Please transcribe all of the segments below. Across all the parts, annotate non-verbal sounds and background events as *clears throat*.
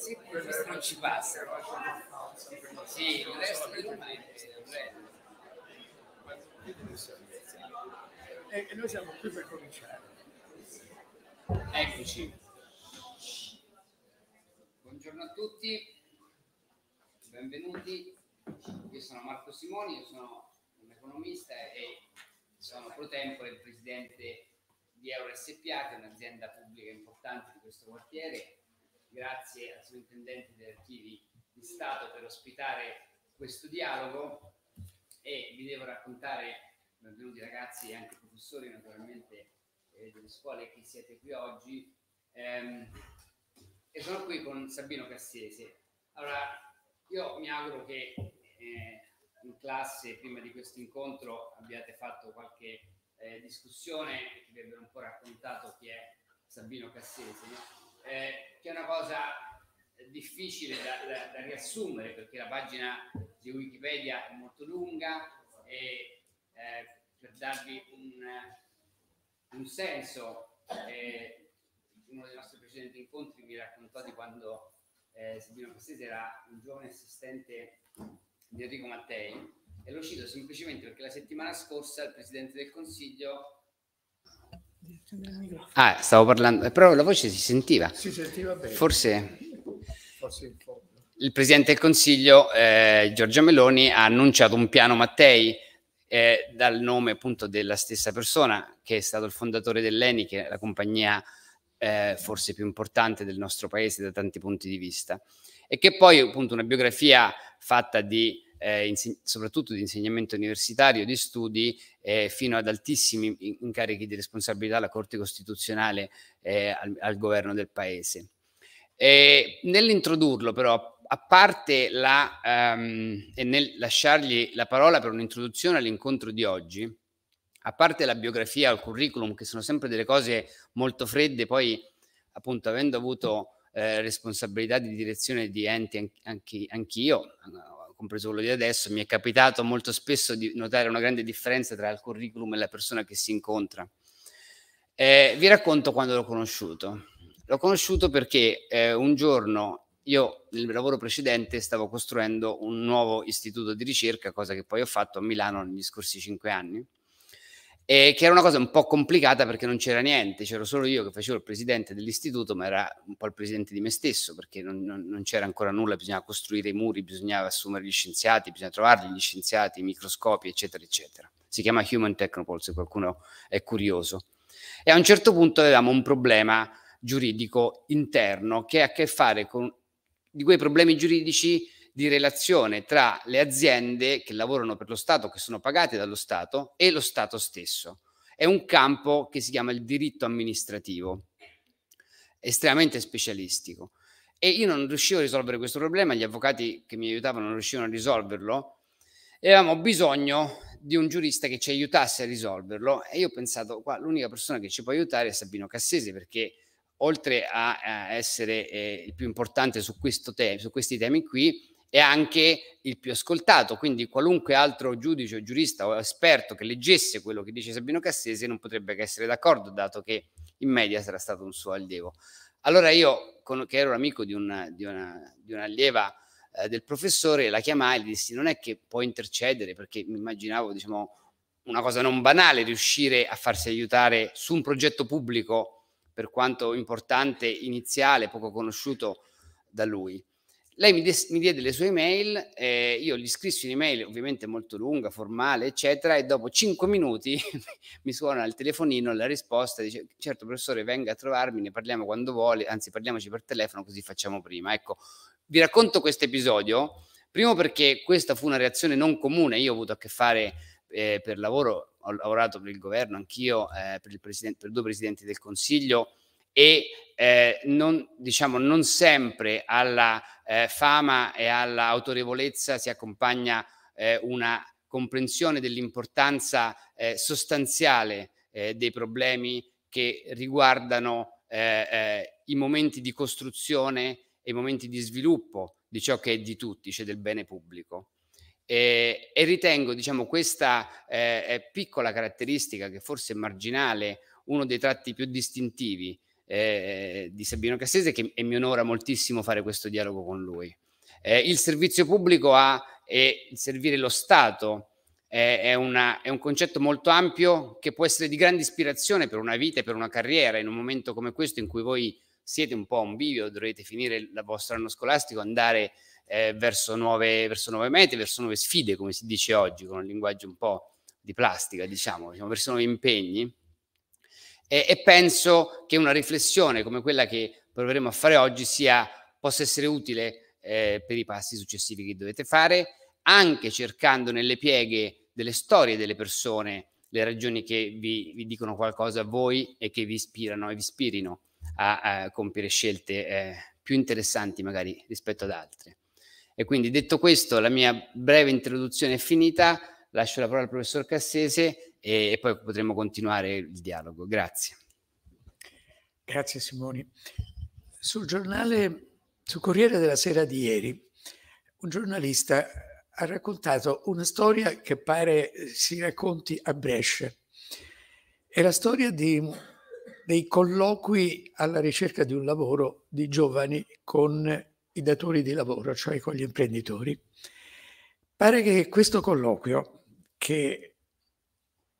sì, questo non ci passa. Sì, il resto del è bello. E, e noi siamo qui per cominciare. Eccoci. Buongiorno a tutti, benvenuti. Io sono Marco Simoni, io sono un economista e sono pro tempore il presidente di Euro SPA, che è un'azienda pubblica importante di questo quartiere grazie al Superintendente degli Archivi di Stato per ospitare questo dialogo e vi devo raccontare, benvenuti ragazzi e anche professori naturalmente eh, delle scuole che siete qui oggi, ehm, e sono qui con Sabino Cassese. Allora, io mi auguro che eh, in classe, prima di questo incontro, abbiate fatto qualche eh, discussione, che vi abbiano un po' raccontato chi è Sabino Cassese eh, che è una cosa difficile da, da, da, riassumere perché la pagina di Wikipedia è molto lunga e eh, per darvi un, un senso, eh, uno dei nostri precedenti incontri mi raccontò di quando eh, Sabino Cassese era un giovane assistente di Enrico Mattei e lo cito semplicemente perché la settimana scorsa il Presidente del Consiglio Ah, stavo parlando, però la voce si sentiva. Si sentiva bene. Forse, Forse il Presidente del Consiglio, eh, Giorgia Meloni, ha annunciato un piano Mattei eh, dal nome appunto della stessa persona che è stato il fondatore dell'ENI, che è la compagnia eh, forse più importante del nostro paese da tanti punti di vista, e che poi appunto una biografia fatta di eh, in, soprattutto di insegnamento universitario, di studi, eh, fino ad altissimi incarichi di responsabilità alla Corte Costituzionale eh, al, al, governo del Paese. nell'introdurlo però, a parte la, um, e nel lasciargli la parola per un'introduzione all'incontro di oggi, a parte la biografia, il curriculum, che sono sempre delle cose molto fredde, poi appunto avendo avuto eh, responsabilità di direzione di enti anch'io, anch compreso quello di adesso, mi è capitato molto spesso di notare una grande differenza tra il curriculum e la persona che si incontra. Eh, vi racconto quando l'ho conosciuto. L'ho conosciuto perché eh, un giorno io nel lavoro precedente stavo costruendo un nuovo istituto di ricerca, cosa che poi ho fatto a Milano negli scorsi cinque anni eh, che era una cosa un po' complicata perché non c'era niente, c'ero solo io che facevo il presidente dell'istituto, ma era un po' il presidente di me stesso perché non, non, non c'era ancora nulla, bisognava costruire i muri, bisognava assumere gli scienziati, bisognava trovarli gli scienziati, i microscopi, eccetera, eccetera. Si chiama Human Technopole se qualcuno è curioso. E a un certo punto avevamo un problema giuridico interno che ha a che fare con di quei problemi giuridici di relazione tra le aziende che lavorano per lo Stato, che sono pagate dallo Stato, e lo Stato stesso. È un campo che si chiama il diritto amministrativo, estremamente specialistico. E io non riuscivo a risolvere questo problema, gli avvocati che mi aiutavano non riuscivano a risolverlo, e avevamo bisogno di un giurista che ci aiutasse a risolverlo e io ho pensato qua l'unica persona che ci può aiutare è Sabino Cassese perché oltre a, a essere eh, il più importante su, te- su questi temi qui è anche il più ascoltato, quindi qualunque altro giudice o giurista o esperto che leggesse quello che dice Sabino Cassese non potrebbe che essere d'accordo, dato che in media sarà stato un suo allievo. Allora io, che ero un amico di, una, di, una, di un'allieva eh, del professore, la chiamai e gli dissi non è che può intercedere, perché mi immaginavo diciamo, una cosa non banale riuscire a farsi aiutare su un progetto pubblico, per quanto importante, iniziale, poco conosciuto da lui. Lei mi, des- mi diede le sue email, eh, io gli scrissi un'email ovviamente molto lunga, formale, eccetera, e dopo 5 minuti *laughs* mi suona il telefonino, la risposta dice certo professore venga a trovarmi, ne parliamo quando vuole, anzi parliamoci per telefono così facciamo prima. Ecco, vi racconto questo episodio, primo perché questa fu una reazione non comune, io ho avuto a che fare eh, per lavoro, ho lavorato per il governo anch'io, eh, per, il president- per due presidenti del Consiglio, e eh, non, diciamo, non sempre alla eh, fama e all'autorevolezza si accompagna eh, una comprensione dell'importanza eh, sostanziale eh, dei problemi che riguardano eh, eh, i momenti di costruzione e i momenti di sviluppo di ciò che è di tutti, cioè del bene pubblico. E, e ritengo, diciamo, questa eh, piccola caratteristica, che forse è marginale, uno dei tratti più distintivi eh, di Sabino Cassese che, e mi onora moltissimo fare questo dialogo con lui. Eh, il servizio pubblico ha, e il servire lo Stato è, una, è, un concetto molto ampio che può essere di grande ispirazione per una vita e per una carriera in un momento come questo in cui voi siete un po' a un bivio, dovrete finire il vostro anno scolastico, andare eh, verso, nuove, verso nuove mete, verso nuove sfide, come si dice oggi, con un linguaggio un po' di plastica, diciamo, diciamo verso nuovi impegni. E, e penso che una riflessione come quella che proveremo a fare oggi sia, possa essere utile eh, per i passi successivi che dovete fare, anche cercando nelle pieghe delle storie delle persone le ragioni che vi, vi dicono qualcosa a voi e che vi ispirano e vi ispirino a, a compiere scelte eh, più interessanti magari rispetto ad altre. E quindi detto questo, la mia breve introduzione è finita lascio la parola al professor Cassese e, e poi potremo continuare il dialogo. Grazie. Grazie Simoni. Sul giornale, sul Corriere della Sera di ieri, un giornalista ha raccontato una storia che pare eh, si racconti a Brescia. È la storia di, dei colloqui alla ricerca di un lavoro di giovani con i datori di lavoro, cioè con gli imprenditori. Pare che questo colloquio che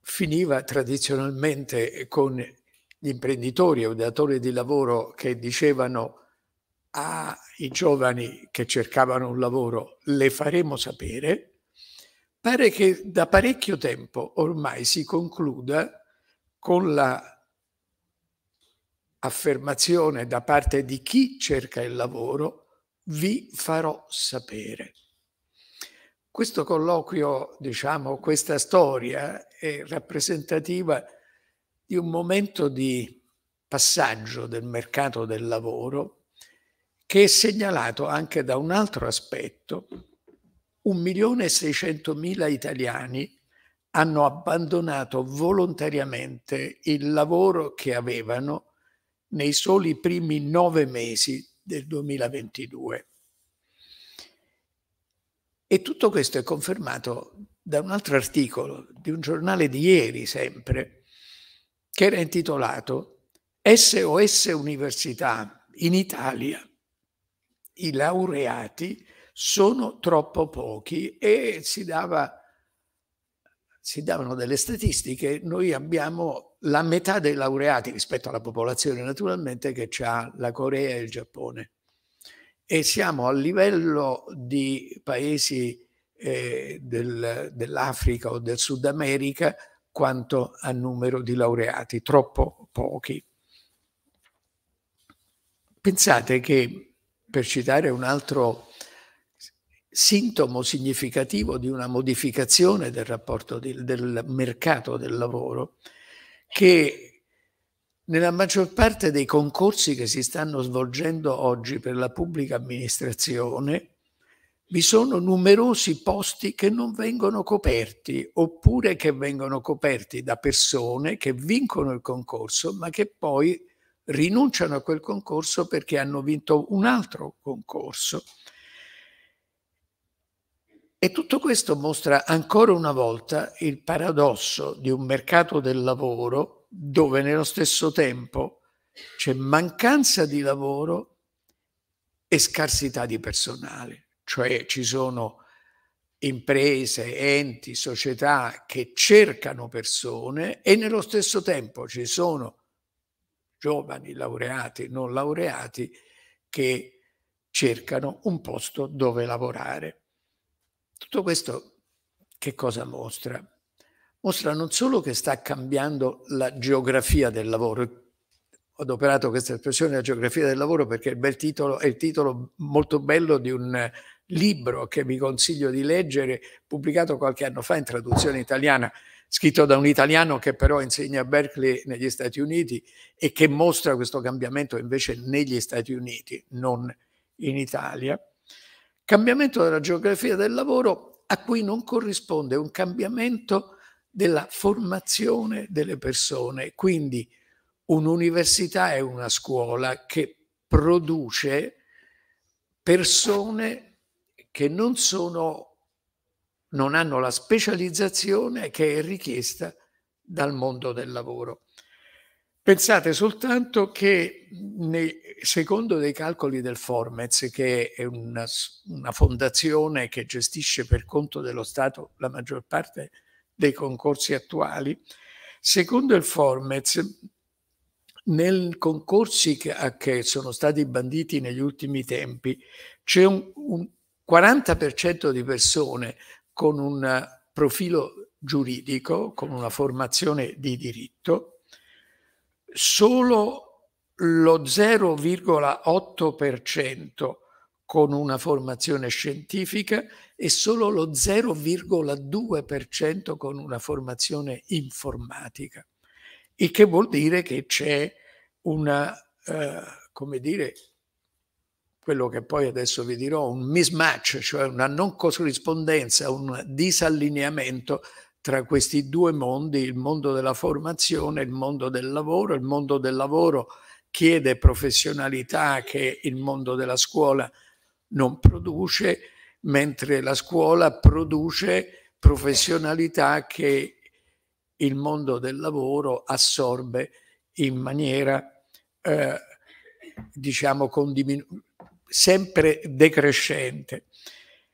finiva tradizionalmente con gli imprenditori o datori di lavoro che dicevano ai giovani che cercavano un lavoro le faremo sapere, pare che da parecchio tempo ormai si concluda con la affermazione da parte di chi cerca il lavoro vi farò sapere. Questo colloquio, diciamo, questa storia è rappresentativa di un momento di passaggio del mercato del lavoro che è segnalato anche da un altro aspetto. 1.600.000 italiani hanno abbandonato volontariamente il lavoro che avevano nei soli primi nove mesi del 2022. E tutto questo è confermato da un altro articolo di un giornale di ieri sempre, che era intitolato SOS Università in Italia. I laureati sono troppo pochi e si, dava, si davano delle statistiche. Noi abbiamo la metà dei laureati rispetto alla popolazione naturalmente che ha la Corea e il Giappone e siamo a livello di paesi eh, del, dell'Africa o del Sud America quanto a numero di laureati, troppo pochi. Pensate che, per citare un altro sintomo significativo di una modificazione del rapporto di, del mercato del lavoro, che nella maggior parte dei concorsi che si stanno svolgendo oggi per la pubblica amministrazione vi sono numerosi posti che non vengono coperti oppure che vengono coperti da persone che vincono il concorso ma che poi rinunciano a quel concorso perché hanno vinto un altro concorso. E tutto questo mostra ancora una volta il paradosso di un mercato del lavoro dove nello stesso tempo c'è mancanza di lavoro e scarsità di personale, cioè ci sono imprese, enti, società che cercano persone e nello stesso tempo ci sono giovani laureati, non laureati che cercano un posto dove lavorare. Tutto questo che cosa mostra? mostra non solo che sta cambiando la geografia del lavoro, ho adoperato questa espressione la geografia del lavoro perché è, bel titolo, è il titolo molto bello di un libro che vi consiglio di leggere, pubblicato qualche anno fa in traduzione italiana, scritto da un italiano che però insegna a Berkeley negli Stati Uniti e che mostra questo cambiamento invece negli Stati Uniti, non in Italia. Cambiamento della geografia del lavoro a cui non corrisponde un cambiamento della formazione delle persone. Quindi un'università è una scuola che produce persone che non sono, non hanno la specializzazione che è richiesta dal mondo del lavoro. Pensate soltanto che nei, secondo dei calcoli del Formez, che è una, una fondazione che gestisce per conto dello Stato la maggior parte dei concorsi attuali. Secondo il Formez, nei concorsi che, che, sono stati banditi negli ultimi tempi c'è un, un 40% di persone con un profilo giuridico, con una formazione di diritto, solo lo 0,8% con una formazione scientifica e solo lo 0,2% con una formazione informatica. Il che vuol dire che c'è una, eh, come dire, quello che poi adesso vi dirò, un mismatch, cioè una non corrispondenza, un disallineamento tra questi due mondi, il mondo della formazione, il mondo del lavoro, il mondo del lavoro chiede professionalità che il mondo della scuola non produce, mentre la scuola produce professionalità che il mondo del lavoro assorbe in maniera, eh, diciamo, sempre decrescente.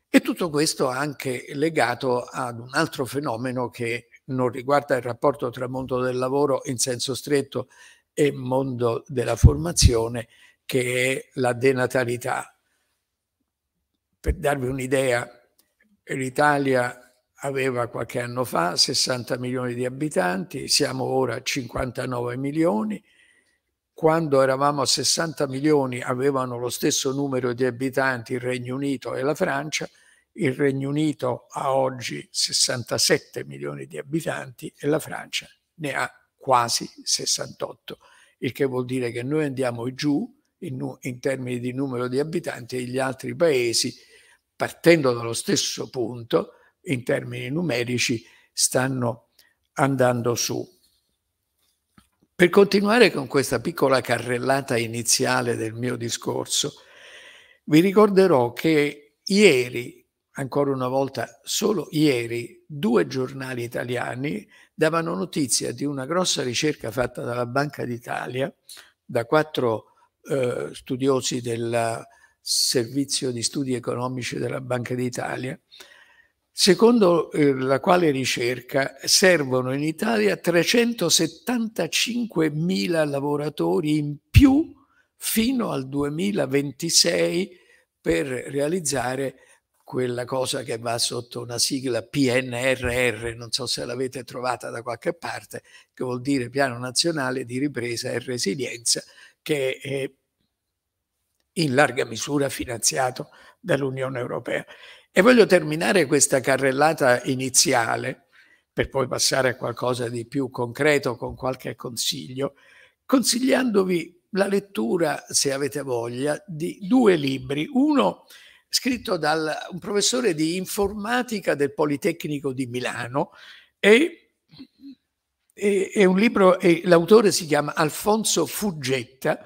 E tutto questo anche legato ad un altro fenomeno che non riguarda il rapporto tra mondo del lavoro in senso stretto e mondo della formazione, che è la denatalità, per darvi un'idea, l'Italia aveva qualche anno fa 60 milioni di abitanti, siamo ora a 59 milioni, quando eravamo a 60 milioni avevano lo stesso numero di abitanti il Regno Unito e la Francia, il Regno Unito ha oggi 67 milioni di abitanti e la Francia ne ha quasi 68, il che vuol dire che noi andiamo giù in, in termini di numero di abitanti e gli altri paesi partendo dallo stesso punto, in termini numerici, stanno andando su. Per continuare con questa piccola carrellata iniziale del mio discorso, vi ricorderò che ieri, ancora una volta solo ieri, due giornali italiani davano notizia di una grossa ricerca fatta dalla Banca d'Italia da quattro eh, studiosi della servizio di studi economici della Banca d'Italia, secondo eh, la quale ricerca servono in Italia 375.000 lavoratori in più fino al 2026 per realizzare quella cosa che va sotto una sigla PNRR, non so se l'avete trovata da qualche parte, che vuol dire Piano Nazionale di Ripresa e Resilienza, che è in larga misura finanziato dall'Unione Europea. E voglio terminare questa carrellata iniziale, per poi passare a qualcosa di più concreto con qualche consiglio, consigliandovi la lettura, se avete voglia, di due libri. Uno scritto da un professore di informatica del Politecnico di Milano e, è un libro, l'autore si chiama Alfonso Fuggetta,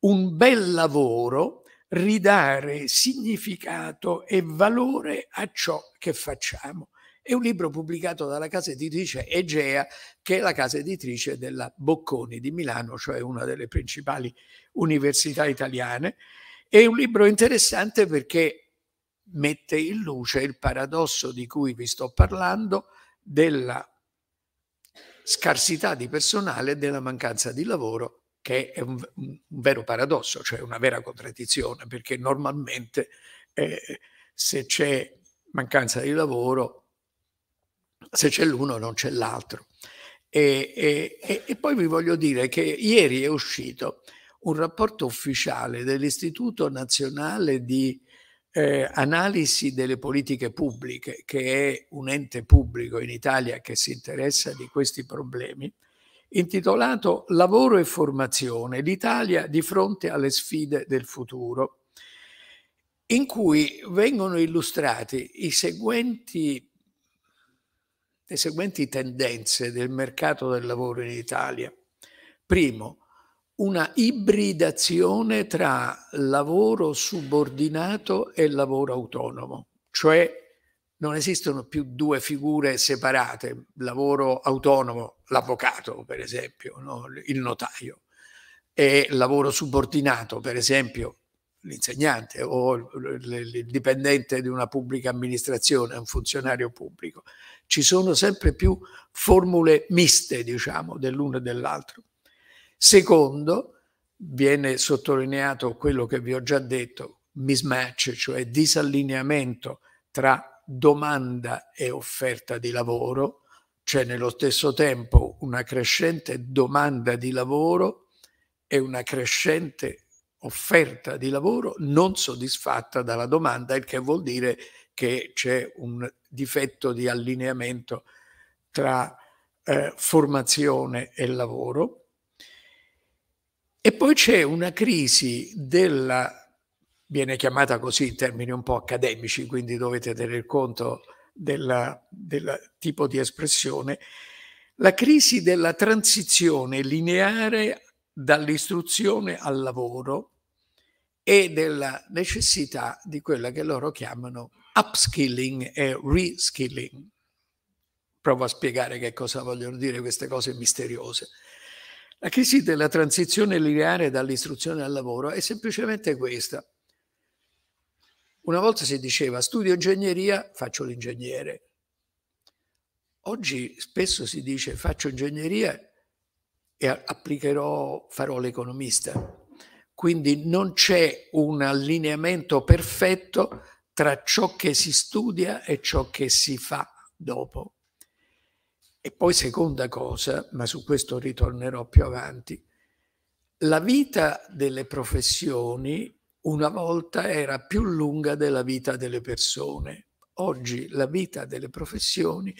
un bel lavoro ridare significato e valore a ciò che facciamo. È un libro pubblicato dalla casa editrice Egea, che è la casa editrice della Bocconi di Milano, cioè una delle principali università italiane. È un libro interessante perché mette in luce il paradosso di cui vi sto parlando della scarsità di personale e della mancanza di lavoro che è un, un vero paradosso, cioè una vera contraddizione, perché normalmente eh, se c'è mancanza di lavoro, se c'è l'uno non c'è l'altro. E, e, e, poi vi voglio dire che ieri è uscito un rapporto ufficiale dell'Istituto Nazionale di eh, Analisi delle Politiche Pubbliche, che è un ente pubblico in Italia che si interessa di questi problemi, intitolato Lavoro e formazione, l'Italia di fronte alle sfide del futuro, in cui vengono illustrati i seguenti le seguenti tendenze del mercato del lavoro in Italia. Primo, una ibridazione tra lavoro subordinato e lavoro autonomo, cioè non esistono più due figure separate, lavoro autonomo, l'avvocato per esempio, no? il notaio, e lavoro subordinato per esempio l'insegnante o il dipendente di una pubblica amministrazione, un funzionario pubblico. Ci sono sempre più formule miste, diciamo, dell'uno e dell'altro. Secondo, viene sottolineato quello che vi ho già detto, mismatch, cioè disallineamento tra domanda e offerta di lavoro, cioè nello stesso tempo una crescente domanda di lavoro e una crescente offerta di lavoro non soddisfatta dalla domanda, il che vuol dire che c'è un difetto di allineamento tra eh, formazione e lavoro. E poi c'è una crisi della viene chiamata così in termini un po' accademici, quindi dovete tener conto del tipo di espressione, la crisi della transizione lineare dall'istruzione al lavoro e della necessità di quella che loro chiamano upskilling e reskilling. Provo a spiegare che cosa vogliono dire queste cose misteriose. La crisi della transizione lineare dall'istruzione al lavoro è semplicemente questa. Una volta si diceva studio ingegneria, faccio l'ingegnere. Oggi spesso si dice faccio ingegneria e applicherò, farò l'economista. Quindi non c'è un allineamento perfetto tra ciò che si studia e ciò che si fa dopo. E poi seconda cosa, ma su questo ritornerò più avanti, la vita delle professioni una volta era più lunga della vita delle persone. Oggi la vita delle professioni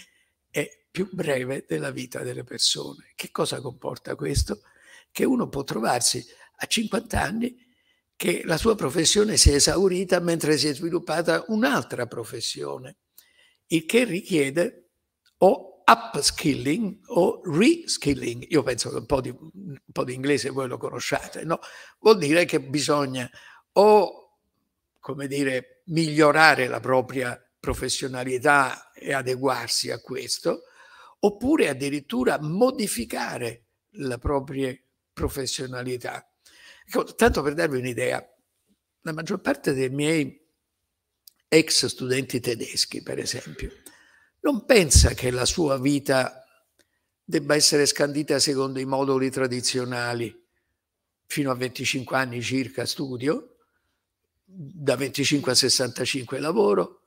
è più breve della vita delle persone. Che cosa comporta questo? Che uno può trovarsi a 50 anni che la sua professione si è esaurita mentre si è sviluppata un'altra professione, il che richiede o upskilling o reskilling. Io penso che un po' di, un po di inglese voi lo conosciate, no? Vuol dire che bisogna o, come dire, migliorare la propria professionalità e adeguarsi a questo, oppure addirittura modificare la propria professionalità. Ecco, tanto per darvi un'idea, la maggior parte dei miei ex studenti tedeschi, per esempio, non pensa che la sua vita debba essere scandita secondo i moduli tradizionali fino a 25 anni circa studio, da 25 a 65 lavoro,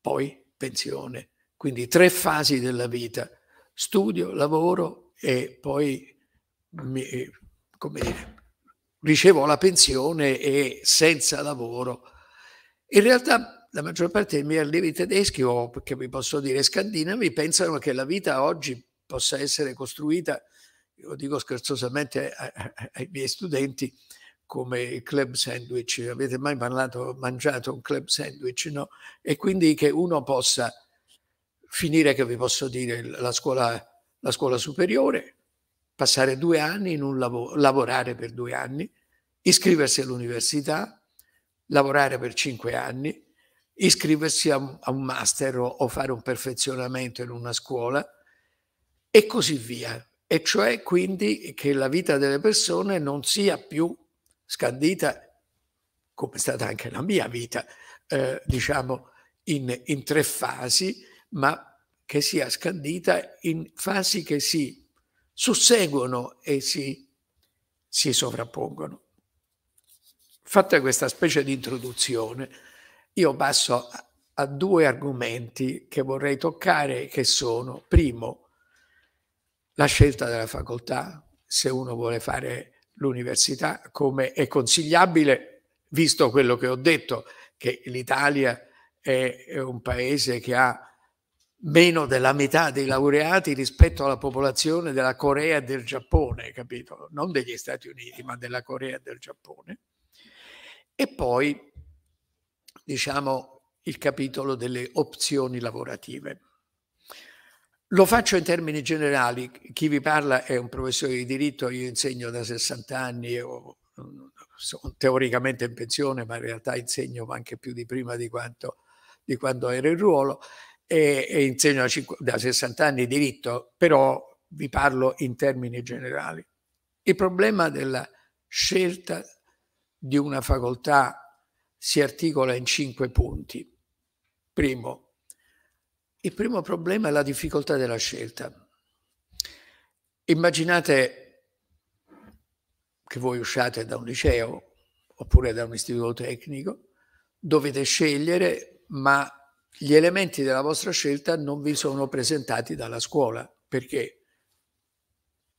poi pensione. Quindi tre fasi della vita, studio, lavoro e poi mi, come dire, ricevo la pensione e senza lavoro. In realtà la maggior parte dei miei allievi tedeschi o che vi posso dire scandinavi pensano che la vita oggi possa essere costruita, lo dico scherzosamente ai miei studenti, come il club sandwich. Avete mai parlato, mangiato un club sandwich? No? E quindi che uno possa finire, che vi posso dire, la scuola, la scuola superiore, passare due anni in un lavoro, lavorare per due anni, iscriversi all'università, lavorare per cinque anni, iscriversi a un, a un master o, o fare un perfezionamento in una scuola e così via. E cioè quindi che la vita delle persone non sia più scandita, come è stata anche la mia vita, eh, diciamo in, in, tre fasi, ma che sia scandita in fasi che si susseguono e si, si sovrappongono. Fatta questa specie di introduzione, io passo a, a due argomenti che vorrei toccare, che sono, primo, la scelta della facoltà, se uno vuole fare l'università come è consigliabile, visto quello che ho detto, che l'Italia è un paese che ha meno della metà dei laureati rispetto alla popolazione della Corea e del Giappone, capito? Non degli Stati Uniti, ma della Corea e del Giappone. E poi, diciamo, il capitolo delle opzioni lavorative. Lo faccio in termini generali, chi vi parla è un professore di diritto, io insegno da 60 anni, io mm, sono teoricamente in pensione, ma in realtà insegno anche più di prima di quanto di quando ero in ruolo e, e insegno da, 50, da 60 anni diritto, però vi parlo in termini generali. Il problema della scelta di una facoltà si articola in cinque punti. Primo, il primo problema è la difficoltà della scelta. Immaginate che voi usciate da un liceo oppure da un istituto tecnico, dovete scegliere, ma gli elementi della vostra scelta non vi sono presentati dalla scuola. Perché?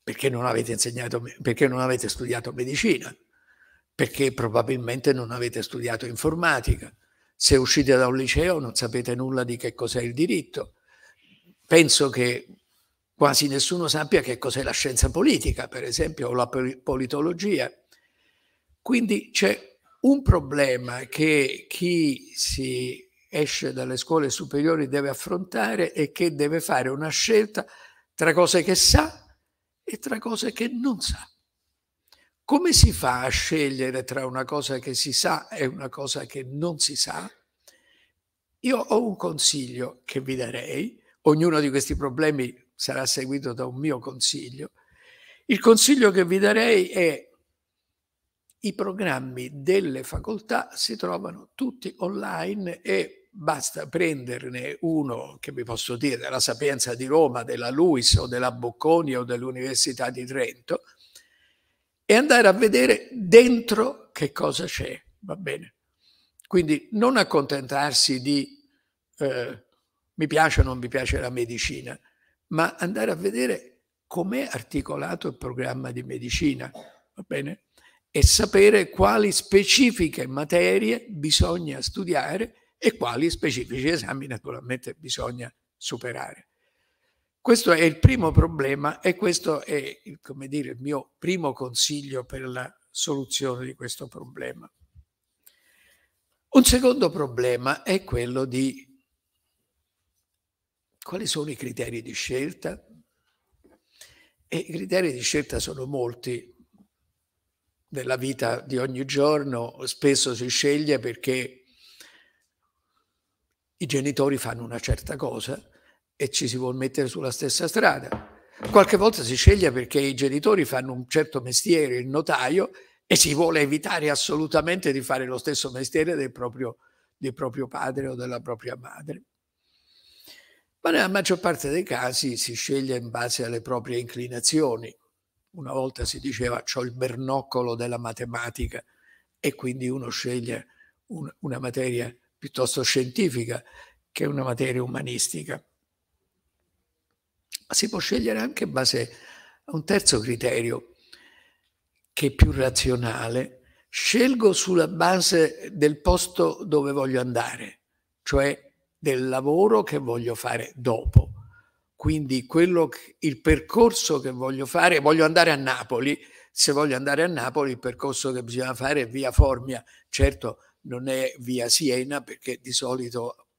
Perché non avete, insegnato, perché non avete studiato medicina, perché probabilmente non avete studiato informatica, se uscite da un liceo non sapete nulla di che cos'è il diritto. Penso che quasi nessuno sappia che cos'è la scienza politica, per esempio, o la politologia. Quindi c'è un problema che chi si esce dalle scuole superiori deve affrontare e che deve fare una scelta tra cose che sa e tra cose che non sa. Come si fa a scegliere tra una cosa che si sa e una cosa che non si sa? Io ho un consiglio che vi darei, ognuno di questi problemi sarà seguito da un mio consiglio. Il consiglio che vi darei è i programmi delle facoltà si trovano tutti online e basta prenderne uno che vi posso dire della Sapienza di Roma, della LUIS o della Bocconi o dell'Università di Trento e andare a vedere dentro che cosa c'è, va bene? Quindi non accontentarsi di eh, mi piace o non mi piace la medicina, ma andare a vedere com'è articolato il programma di medicina, va bene? E sapere quali specifiche materie bisogna studiare e quali specifici esami naturalmente bisogna superare. Questo è il primo problema e questo è dire, il mio primo consiglio per la soluzione di questo problema. Un secondo problema è quello di quali sono i criteri di scelta? E I criteri di scelta sono molti. Nella vita di ogni giorno spesso si sceglie perché i genitori fanno una certa cosa e ci si vuole mettere sulla stessa strada. Qualche volta si sceglie perché i genitori fanno un certo mestiere, il notaio, e si vuole evitare assolutamente di fare lo stesso mestiere del proprio, del proprio padre o della propria madre. Ma nella maggior parte dei casi si sceglie in base alle proprie inclinazioni. Una volta si diceva ho il bernoccolo della matematica e quindi uno sceglie un, una materia piuttosto scientifica che una materia umanistica ma si può scegliere anche in base a un terzo criterio, che è più razionale. Scelgo sulla base del posto dove voglio andare, cioè del lavoro che voglio fare dopo. Quindi quello, il percorso che voglio fare, voglio andare a Napoli, se voglio andare a Napoli il percorso che bisogna fare è via Formia, certo non è via Siena perché di solito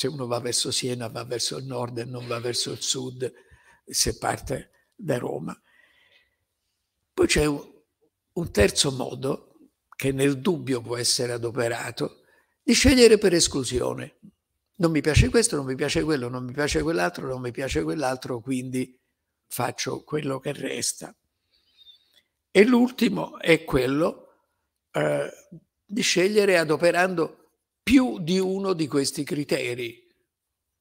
se uno va verso Siena va verso il nord e non va verso il sud se parte da Roma. Poi c'è un, terzo modo che nel dubbio può essere adoperato di scegliere per esclusione. Non mi piace questo, non mi piace quello, non mi piace quell'altro, non mi piace quell'altro, quindi faccio quello che resta. E l'ultimo è quello eh, di scegliere adoperando più di uno di questi criteri,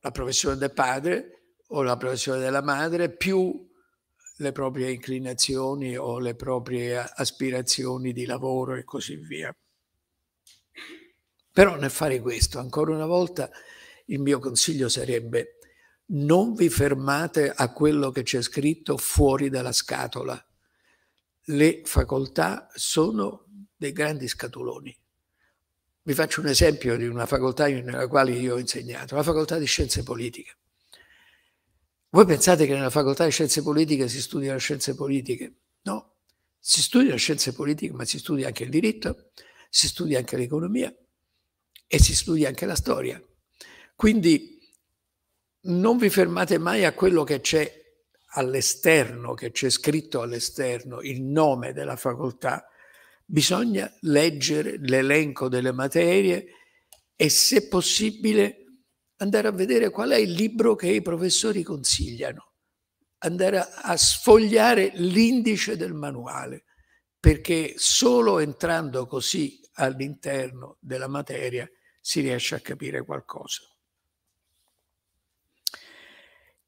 la professione del padre o la professione della madre, più le proprie inclinazioni o le proprie aspirazioni di lavoro e così via. Però nel fare questo, ancora una volta, il mio consiglio sarebbe non vi fermate a quello che c'è scritto fuori dalla scatola. Le facoltà sono dei grandi scatoloni. Vi faccio un esempio di una facoltà nella quale io ho insegnato, la facoltà di scienze politiche. Voi pensate che nella facoltà di scienze politiche si le scienze politiche? No, si studia le scienze politiche, ma si studia anche il diritto, si studia anche l'economia e si studia anche la storia. Quindi non vi fermate mai a quello che c'è all'esterno, che c'è scritto all'esterno, il nome della facoltà, bisogna leggere l'elenco delle materie e se possibile andare a vedere qual è il libro che i professori consigliano, andare a sfogliare l'indice del manuale, perché solo entrando così all'interno della materia si riesce a capire qualcosa.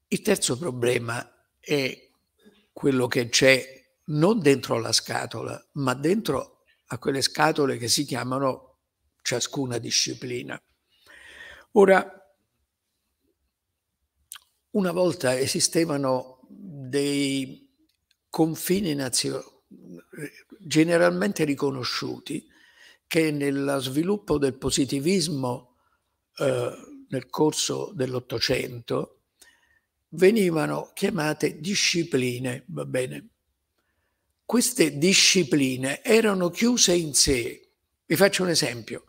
Il terzo problema è quello che c'è non dentro la scatola, ma dentro a quelle scatole che si chiamano ciascuna disciplina. Ora, una volta esistevano dei confini nazionali generalmente riconosciuti che nello sviluppo del positivismo eh, nel corso dell'Ottocento venivano chiamate discipline, va bene, queste discipline erano chiuse in sé. Vi faccio un esempio.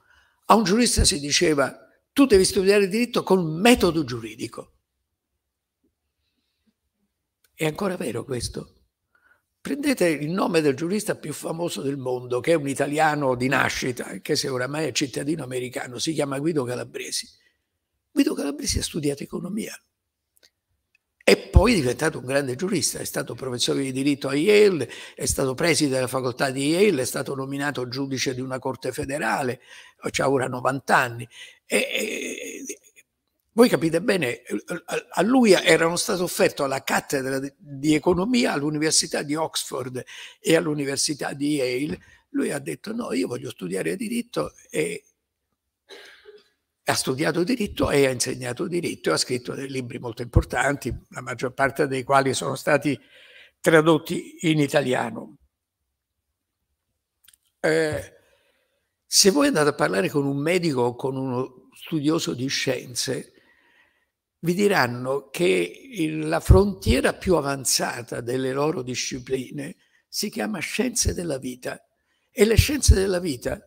A un giurista si diceva tu devi studiare diritto col metodo giuridico. È ancora vero questo? Prendete il nome del giurista più famoso del mondo, che è un italiano di nascita, anche se oramai è cittadino americano, si chiama Guido Calabresi. Guido Calabresi ha studiato economia, e poi è diventato un grande giurista, è stato professore di diritto a Yale, è stato preside della facoltà di Yale, è stato nominato giudice di una corte federale, ha cioè ora 90 anni. E, e, voi capite bene, a lui erano state offerte la cattedra di economia all'Università di Oxford e all'Università di Yale. Lui ha detto no, io voglio studiare diritto e, ha studiato diritto e ha insegnato diritto, e ha scritto dei libri molto importanti, la maggior parte dei quali sono stati tradotti in italiano. Eh, se voi andate a parlare con un medico o con uno studioso di scienze, vi diranno che la frontiera più avanzata delle loro discipline si chiama scienze della vita e le scienze della vita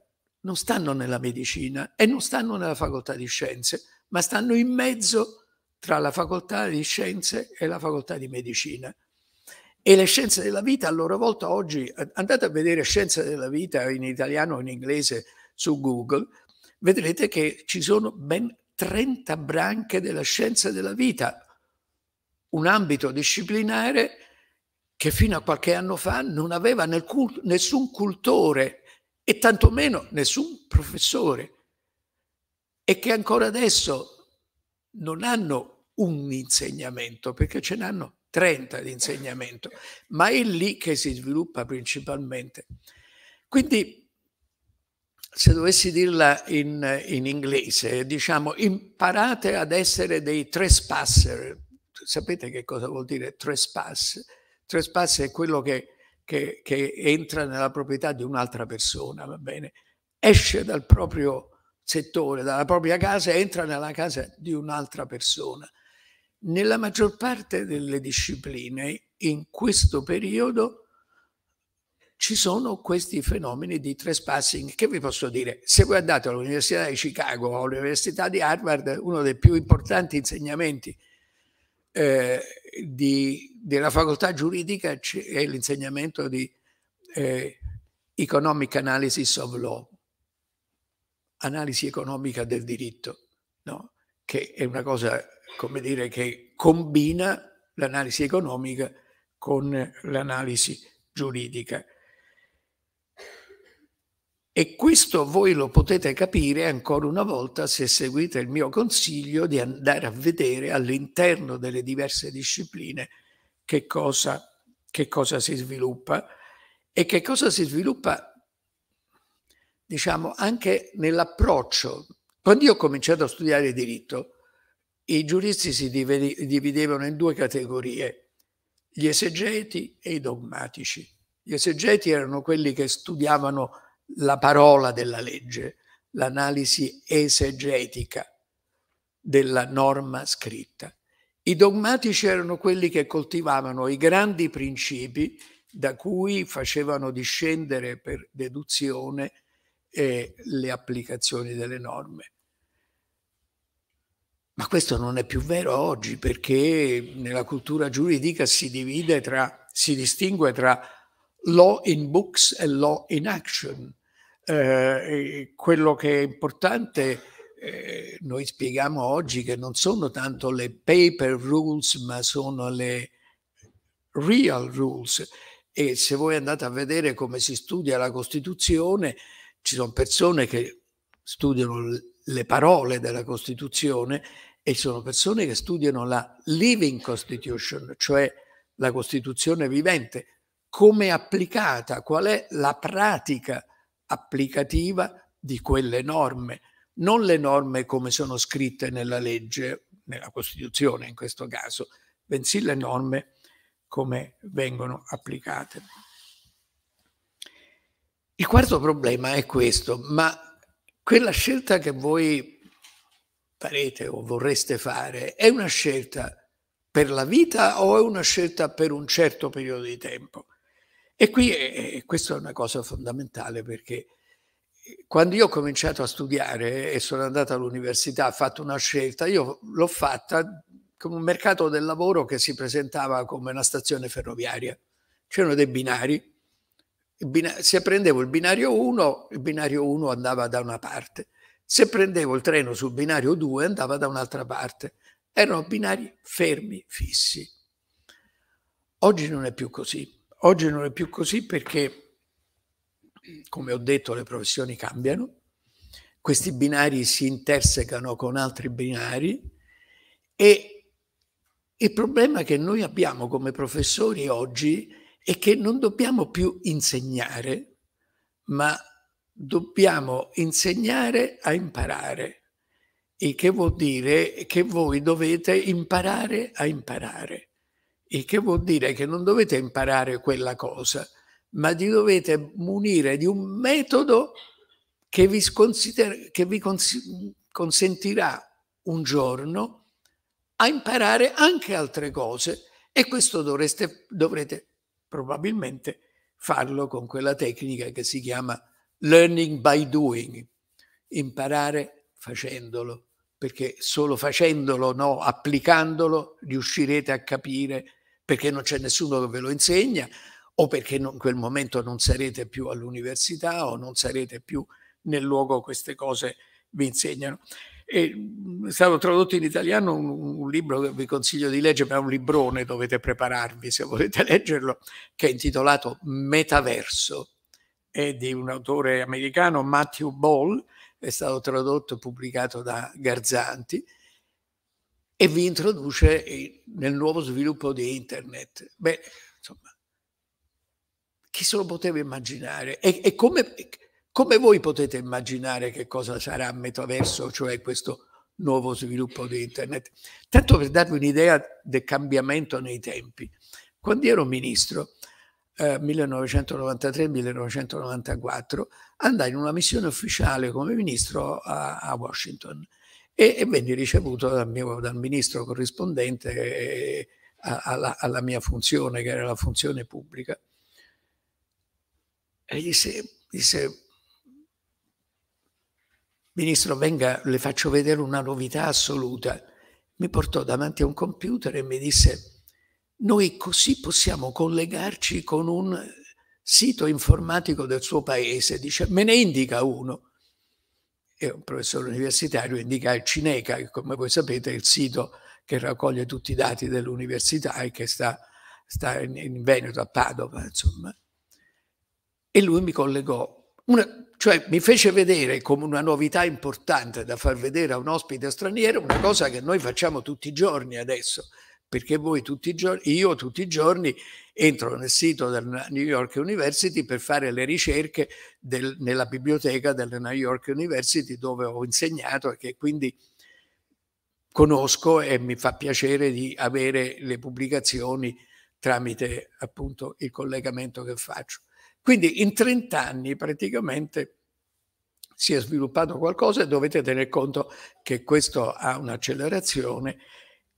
non stanno nella medicina e non stanno nella facoltà di scienze, ma stanno in mezzo tra la facoltà di scienze e la facoltà di medicina. E le scienze della vita a loro volta oggi, andate a vedere scienze della vita in italiano o in inglese su Google, vedrete che ci sono ben 30 branche della scienza della vita, un ambito disciplinare che fino a qualche anno fa non aveva nessun cultore e tantomeno nessun professore e che ancora adesso non hanno un insegnamento perché ce n'hanno 30 di insegnamento, ma è lì che si sviluppa principalmente. Quindi, se dovessi dirla in, in inglese, diciamo imparate ad essere dei trespasser. Sapete che cosa vuol dire trespass? Trespass è quello che che, che entra nella proprietà di un'altra persona, va bene? Esce dal proprio settore, dalla propria casa, entra nella casa di un'altra persona. Nella maggior parte delle discipline in questo periodo ci sono questi fenomeni di trespassing che vi posso dire, se voi andate all'Università di Chicago o all'Università di Harvard, uno dei più importanti insegnamenti di, della facoltà giuridica è l'insegnamento di eh, Economic Analysis of Law, analisi economica del diritto, no? che è una cosa, come dire, che combina l'analisi economica con l'analisi giuridica. E questo voi lo potete capire ancora una volta se seguite il mio consiglio di andare a vedere all'interno delle diverse discipline che cosa, che cosa si sviluppa e che cosa si sviluppa, diciamo, anche nell'approccio. Quando io ho cominciato a studiare diritto, i giuristi si dividevano in due categorie, gli esegeti e i dogmatici. Gli esegeti erano quelli che studiavano la parola della legge, l'analisi esegetica della norma scritta. I dogmatici erano quelli che coltivavano i grandi principi da cui facevano discendere per deduzione eh, le applicazioni delle norme. Ma questo non è più vero oggi perché nella cultura giuridica si divide tra, si distingue tra law in books e law in action, eh, quello che è importante, eh, noi spieghiamo oggi che non sono tanto le paper rules, ma sono le real rules. E se voi andate a vedere come si studia la Costituzione, ci sono persone che studiano le parole della Costituzione e sono persone che studiano la living Constitution, cioè la Costituzione vivente, come applicata, qual è la pratica applicativa di quelle norme, non le norme come sono scritte nella legge, nella Costituzione in questo caso, bensì le norme come vengono applicate. Il quarto problema è questo, ma quella scelta che voi farete o vorreste fare è una scelta per la vita o è una scelta per un certo periodo di tempo? E qui eh, eh questa è una cosa fondamentale perché eh, quando io ho cominciato a studiare e sono andato all'università, ho fatto una scelta, io l'ho fatta con un mercato del lavoro che si presentava come una stazione ferroviaria. C'erano dei binari, bina- se prendevo il binario 1, il binario 1 andava da una parte, se prendevo il treno sul binario 2 andava da un'altra parte. Erano binari fermi, fissi. Oggi non è più così Oggi non è più così perché, come ho detto, le professioni cambiano, questi binari si intersecano con altri binari e il problema che noi abbiamo come professori oggi è che non dobbiamo più insegnare, ma dobbiamo insegnare a imparare, il che vuol dire che voi dovete imparare a imparare il che vuol dire che non dovete imparare quella cosa, ma vi dovete munire di un metodo che vi, che vi cons- consentirà un giorno a imparare anche altre cose e questo dovreste, dovrete probabilmente farlo con quella tecnica che si chiama learning by doing, imparare facendolo, perché solo facendolo, no, applicandolo, riuscirete a capire perché non c'è nessuno che ve lo insegna o perché in quel momento non sarete più all'università o non sarete più nel luogo queste cose vi insegnano. E, è stato tradotto in italiano un, un, libro che vi consiglio di leggere, ma è un librone, dovete prepararvi se volete *laughs* leggerlo, che è intitolato Metaverso, è di un autore americano, Matthew Ball, è stato tradotto e pubblicato da Garzanti, e vi introduce nel nuovo sviluppo di internet. Beh, insomma, chi se lo poteva immaginare? E, e come, come, voi potete immaginare che cosa sarà metaverso, cioè questo nuovo sviluppo di internet? Tanto per darvi un'idea del cambiamento nei tempi. Quando ero ministro, eh, 1993-1994, andai in una missione ufficiale come ministro a, a Washington e, e venne ricevuto dal, mio, dal ministro corrispondente eh, alla, alla mia funzione, che era la funzione pubblica. E disse, disse Ministro, venga, le faccio vedere una novità assoluta. Mi portò davanti a un computer e mi disse, noi così possiamo collegarci con un sito informatico del suo paese. Dice, me ne indica uno è un professore universitario, indica il Cineca, che come voi sapete è il sito che raccoglie tutti i dati dell'università e che sta, sta in, in, Veneto, a Padova, insomma. E lui mi collegò, una, cioè mi fece vedere come una novità importante da far vedere a un ospite straniero, una cosa che noi facciamo tutti i giorni adesso, perché voi tutti i giorni, io tutti i giorni entro nel sito del New York University per fare le ricerche del, nella biblioteca del New York University dove ho insegnato e che quindi conosco e mi fa piacere di avere le pubblicazioni tramite appunto il collegamento che faccio. Quindi in 30 anni praticamente si è sviluppato qualcosa e dovete tener conto che questo ha un'accelerazione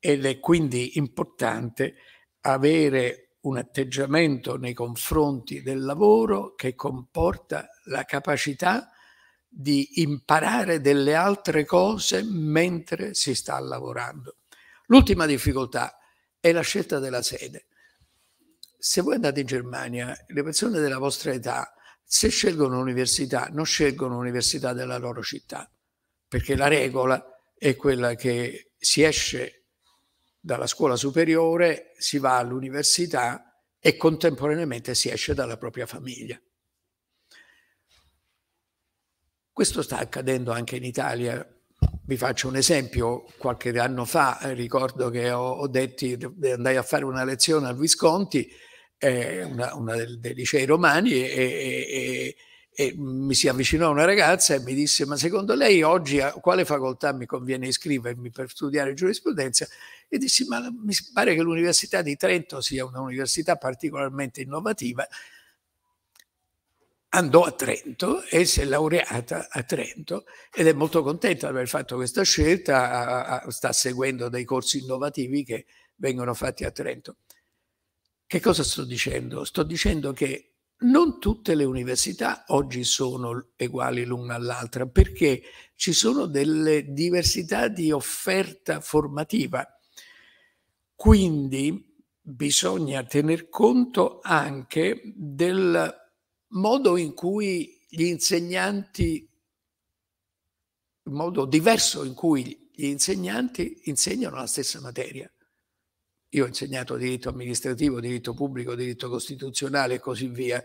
ed è quindi importante avere un atteggiamento nei confronti del lavoro che comporta la capacità di imparare delle altre cose mentre si sta lavorando. L'ultima difficoltà è la scelta della sede. Se voi andate in Germania, le persone della vostra età, se scelgono un'università, non scelgono l'università della loro città, perché la regola è quella che si esce dalla scuola superiore, si va all'università e contemporaneamente si esce dalla propria famiglia. Questo sta accadendo anche in Italia. Vi faccio un esempio, qualche anno fa eh, ricordo che ho, ho detto, andai a fare una lezione al Visconti, eh, una, una del, dei licei romani, e, e, e e mi si avvicinò una ragazza e mi disse ma secondo lei oggi a quale facoltà mi conviene iscrivermi per studiare giurisprudenza e dissi ma mi pare che l'Università di Trento sia un'università particolarmente innovativa. Andò a Trento e si è laureata a Trento ed è molto contenta di aver fatto questa scelta, sta seguendo dei corsi innovativi che vengono fatti a Trento. Che cosa sto dicendo? Sto dicendo che non tutte le università oggi sono uguali l'una all'altra perché ci sono delle diversità di offerta formativa quindi bisogna tener conto anche del modo in cui gli insegnanti, il modo diverso in cui gli insegnanti insegnano la stessa materia. Io ho insegnato diritto amministrativo, diritto pubblico, diritto costituzionale e così via,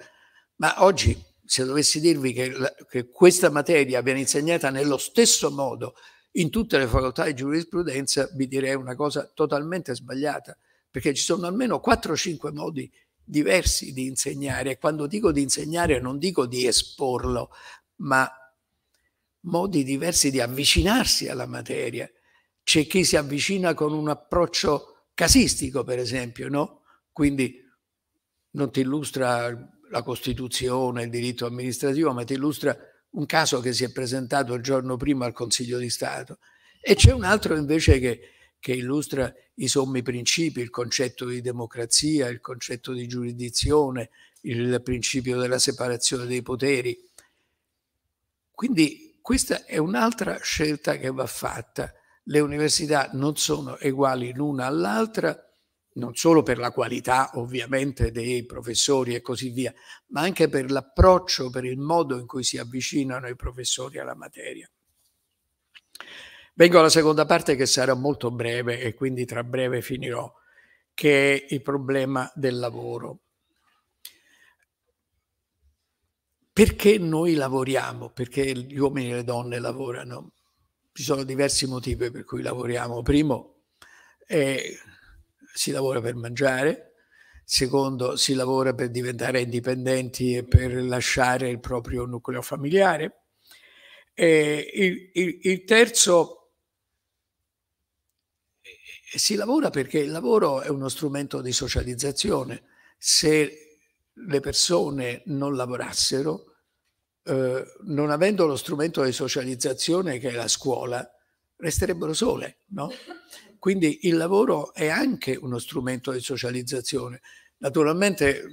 ma oggi se dovessi dirvi che, che questa materia viene insegnata nello stesso modo in tutte le facoltà di giurisprudenza vi direi una cosa totalmente sbagliata, perché ci sono almeno 4-5 modi diversi di insegnare e quando dico di insegnare non dico di esporlo, ma modi diversi di avvicinarsi alla materia. C'è chi si avvicina con un approccio casistico, per esempio, no? Quindi non ti illustra la Costituzione, il diritto amministrativo, ma ti illustra un caso che si è presentato il giorno prima al Consiglio di Stato e c'è un altro invece che, che illustra i sommi principi, il concetto di democrazia, il concetto di giurisdizione, il principio della separazione dei poteri. Quindi questa è un'altra scelta che va fatta. Le università non sono uguali l'una all'altra, non solo per la qualità ovviamente dei professori e così via, ma anche per l'approccio, per il modo in cui si avvicinano i professori alla materia. Vengo alla seconda parte che sarà molto breve e quindi tra breve finirò, che è il problema del lavoro. Perché noi lavoriamo? Perché gli uomini e le donne lavorano? Ci sono diversi motivi per cui lavoriamo. Primo, è si lavora per mangiare, secondo si lavora per diventare indipendenti e per lasciare il proprio nucleo familiare. Il, il, il terzo, si lavora perché il lavoro è uno strumento di socializzazione. Se le persone non lavorassero, eh, non avendo lo strumento di socializzazione che è la scuola, resterebbero sole, no? Quindi il lavoro è anche uno strumento di socializzazione. Naturalmente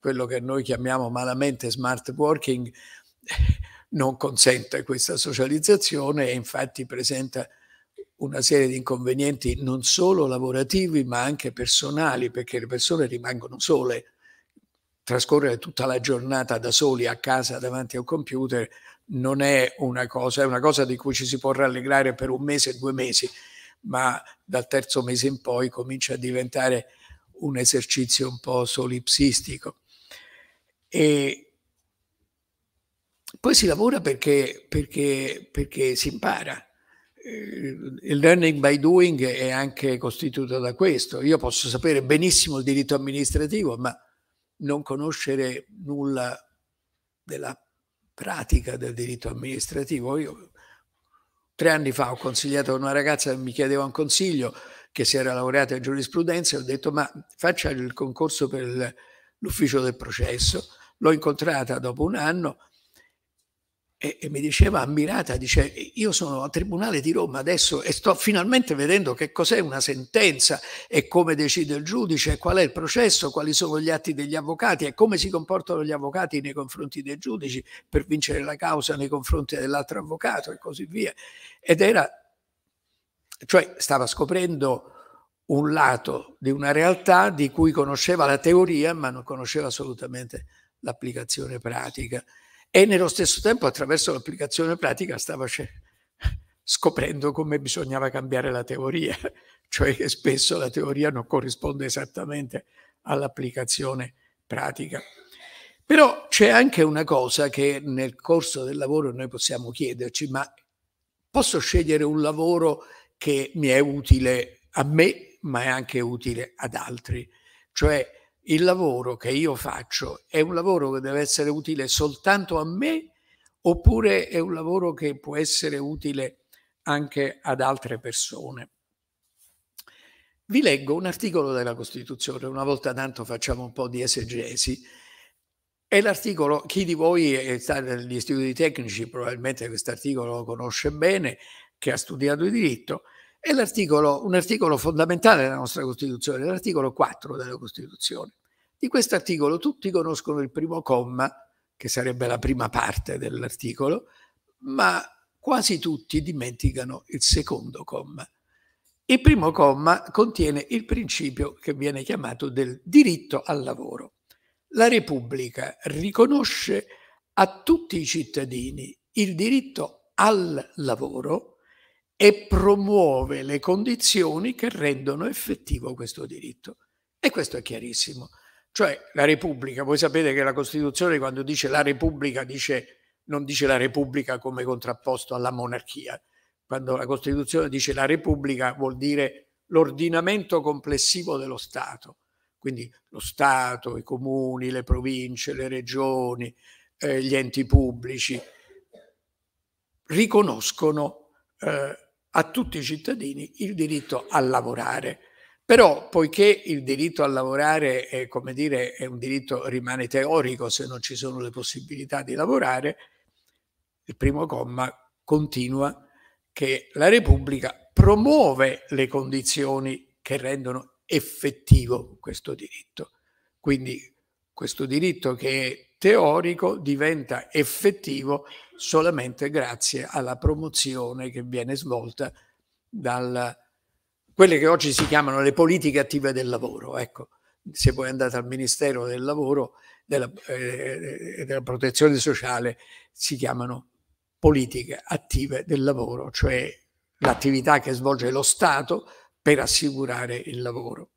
quello che noi chiamiamo malamente smart working *laughs* non consente questa socializzazione e infatti presenta una serie di inconvenienti non solo lavorativi ma anche personali perché le persone rimangono sole. Trascorrere tutta la giornata da soli a casa davanti a un computer non è una cosa, è una cosa di cui ci si può rallegrare per un mese, due mesi, ma dal terzo mese in poi comincia a diventare un esercizio un po' solipsistico. E poi si lavora perché, perché, perché si impara. Eh, il learning by doing è anche costituito da questo. Io posso sapere benissimo il diritto amministrativo, ma non conoscere nulla della pratica del diritto amministrativo, io Tre anni fa ho consigliato a una ragazza che mi chiedeva un consiglio, che si era laureata in giurisprudenza, ho detto ma faccia il concorso per l'ufficio del processo. L'ho incontrata dopo un anno, e, e mi diceva ammirata, dice io sono al Tribunale di Roma adesso e sto finalmente vedendo che cos'è una sentenza e come decide il giudice, qual è il processo, quali sono gli atti degli avvocati e come si comportano gli avvocati nei confronti dei giudici per vincere la causa nei confronti dell'altro avvocato e così via. Ed era, cioè stava scoprendo un lato di una realtà di cui conosceva la teoria ma non conosceva assolutamente l'applicazione pratica e nello stesso tempo attraverso l'applicazione pratica stava scoprendo come bisognava cambiare la teoria, *laughs* cioè che spesso la teoria non corrisponde esattamente all'applicazione pratica. Però c'è anche una cosa che nel corso del lavoro noi possiamo chiederci, ma posso scegliere un lavoro che mi è utile a me, ma è anche utile ad altri? Cioè il lavoro che io faccio è un lavoro che deve essere utile soltanto a me oppure è un lavoro che può essere utile anche ad altre persone. Vi leggo un articolo della Costituzione, una volta tanto facciamo un po' di esegesi. È l'articolo, chi di voi è stato negli istituti tecnici probabilmente questo articolo lo conosce bene, che ha studiato il diritto, è un articolo fondamentale della nostra Costituzione, l'articolo 4 della Costituzione. Di questo articolo tutti conoscono il primo comma, che sarebbe la prima parte dell'articolo, ma quasi tutti dimenticano il secondo comma. Il primo comma contiene il principio che viene chiamato del diritto al lavoro. La Repubblica riconosce a tutti i cittadini il diritto al lavoro e promuove le condizioni che rendono effettivo questo diritto. E questo è chiarissimo. Cioè la Repubblica, voi sapete che la Costituzione quando dice la Repubblica dice, non dice la Repubblica come contrapposto alla monarchia. Quando la Costituzione dice la Repubblica vuol dire l'ordinamento complessivo dello Stato, quindi lo Stato, i comuni, le province, le regioni, eh, gli enti pubblici riconoscono eh, a tutti i cittadini il diritto a lavorare. Però poiché il diritto a lavorare è, come dire, è un diritto rimane teorico se non ci sono le possibilità di lavorare, il primo comma continua che la Repubblica promuove le condizioni che rendono effettivo questo diritto. Quindi questo diritto che è teorico diventa effettivo solamente grazie alla promozione che viene svolta da quelle che oggi si chiamano le politiche attive del lavoro. Ecco, se voi andate al Ministero del Lavoro della, eh, della Protezione Sociale si chiamano politiche attive del lavoro, cioè l'attività che svolge lo Stato per assicurare il lavoro.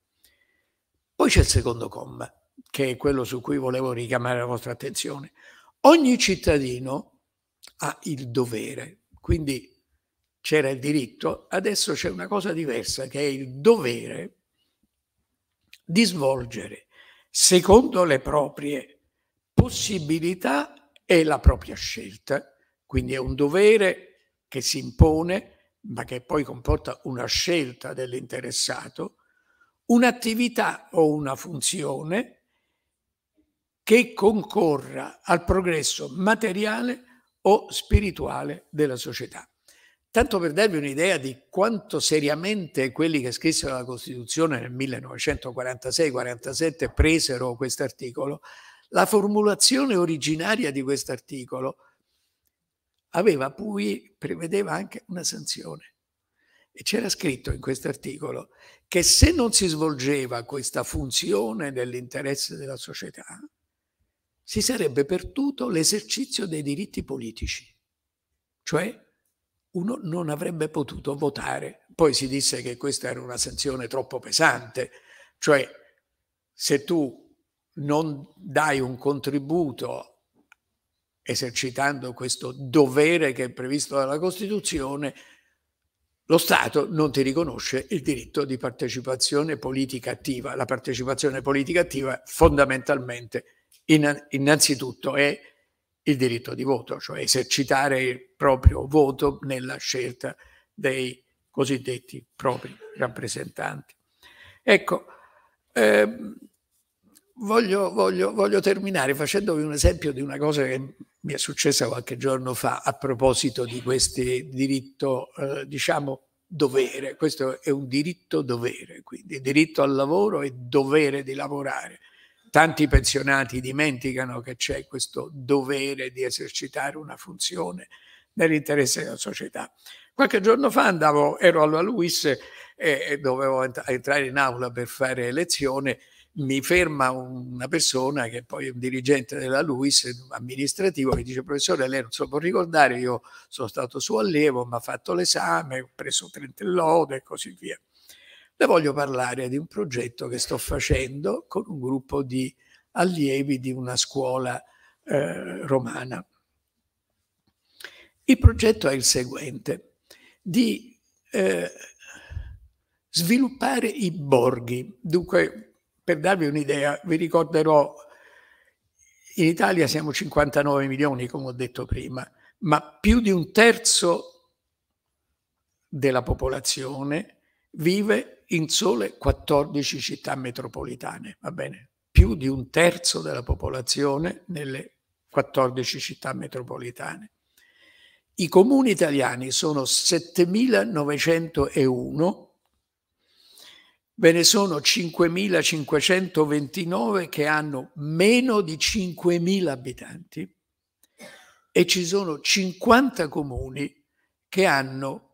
Poi c'è il secondo comma, che è quello su cui volevo richiamare la vostra attenzione. Ogni cittadino ha il dovere. Quindi c'era il diritto, adesso c'è una cosa diversa che è il dovere di svolgere secondo le proprie possibilità e la propria scelta. Quindi è un dovere che si impone, ma che poi comporta una scelta dell'interessato, un'attività o una funzione che concorra al progresso materiale o spirituale della società. Tanto per darvi un'idea di quanto seriamente quelli che scrissero la Costituzione nel 1946-47 presero quest'articolo, la formulazione originaria di quest'articolo aveva poi, prevedeva anche una sanzione. E c'era scritto in quest'articolo che se non si svolgeva questa funzione dell'interesse della società, si sarebbe perduto l'esercizio dei diritti politici, cioè uno non avrebbe potuto votare. Poi si disse che questa era una sanzione troppo pesante, cioè se tu non dai un contributo esercitando questo dovere che è previsto dalla Costituzione, lo Stato non ti riconosce il diritto di partecipazione politica attiva. La partecipazione politica attiva fondamentalmente innanzitutto è il diritto di voto, cioè esercitare il proprio voto nella scelta dei cosiddetti propri rappresentanti. Ecco, ehm, voglio, voglio, voglio terminare facendovi un esempio di una cosa che mi è successa qualche giorno fa a proposito di questo diritto, eh, diciamo, dovere. Questo è un diritto dovere, quindi diritto al lavoro e dovere di lavorare tanti pensionati dimenticano che c'è questo dovere di esercitare una funzione nell'interesse della società. Qualche giorno fa andavo, ero alla Luis e, e dovevo entrare in aula per fare lezione, mi ferma una persona che poi è un dirigente della Luis, amministrativo, che dice professore lei non se lo può ricordare, io sono stato suo allievo, mi ha fatto l'esame, ho preso 30 lode e così via le voglio parlare di un progetto che sto facendo con un gruppo di allievi di una scuola eh, romana. Il progetto è il seguente, di eh, sviluppare i borghi. Dunque, per darvi un'idea, vi ricorderò, in Italia siamo 59 milioni, come ho detto prima, ma più di un terzo della popolazione vive in sole 14 città metropolitane, va bene? Più di un terzo della popolazione nelle 14 città metropolitane. I comuni italiani sono 7.901, ve ne sono 5.529 che hanno meno di 5.000 abitanti e ci sono 50 comuni che hanno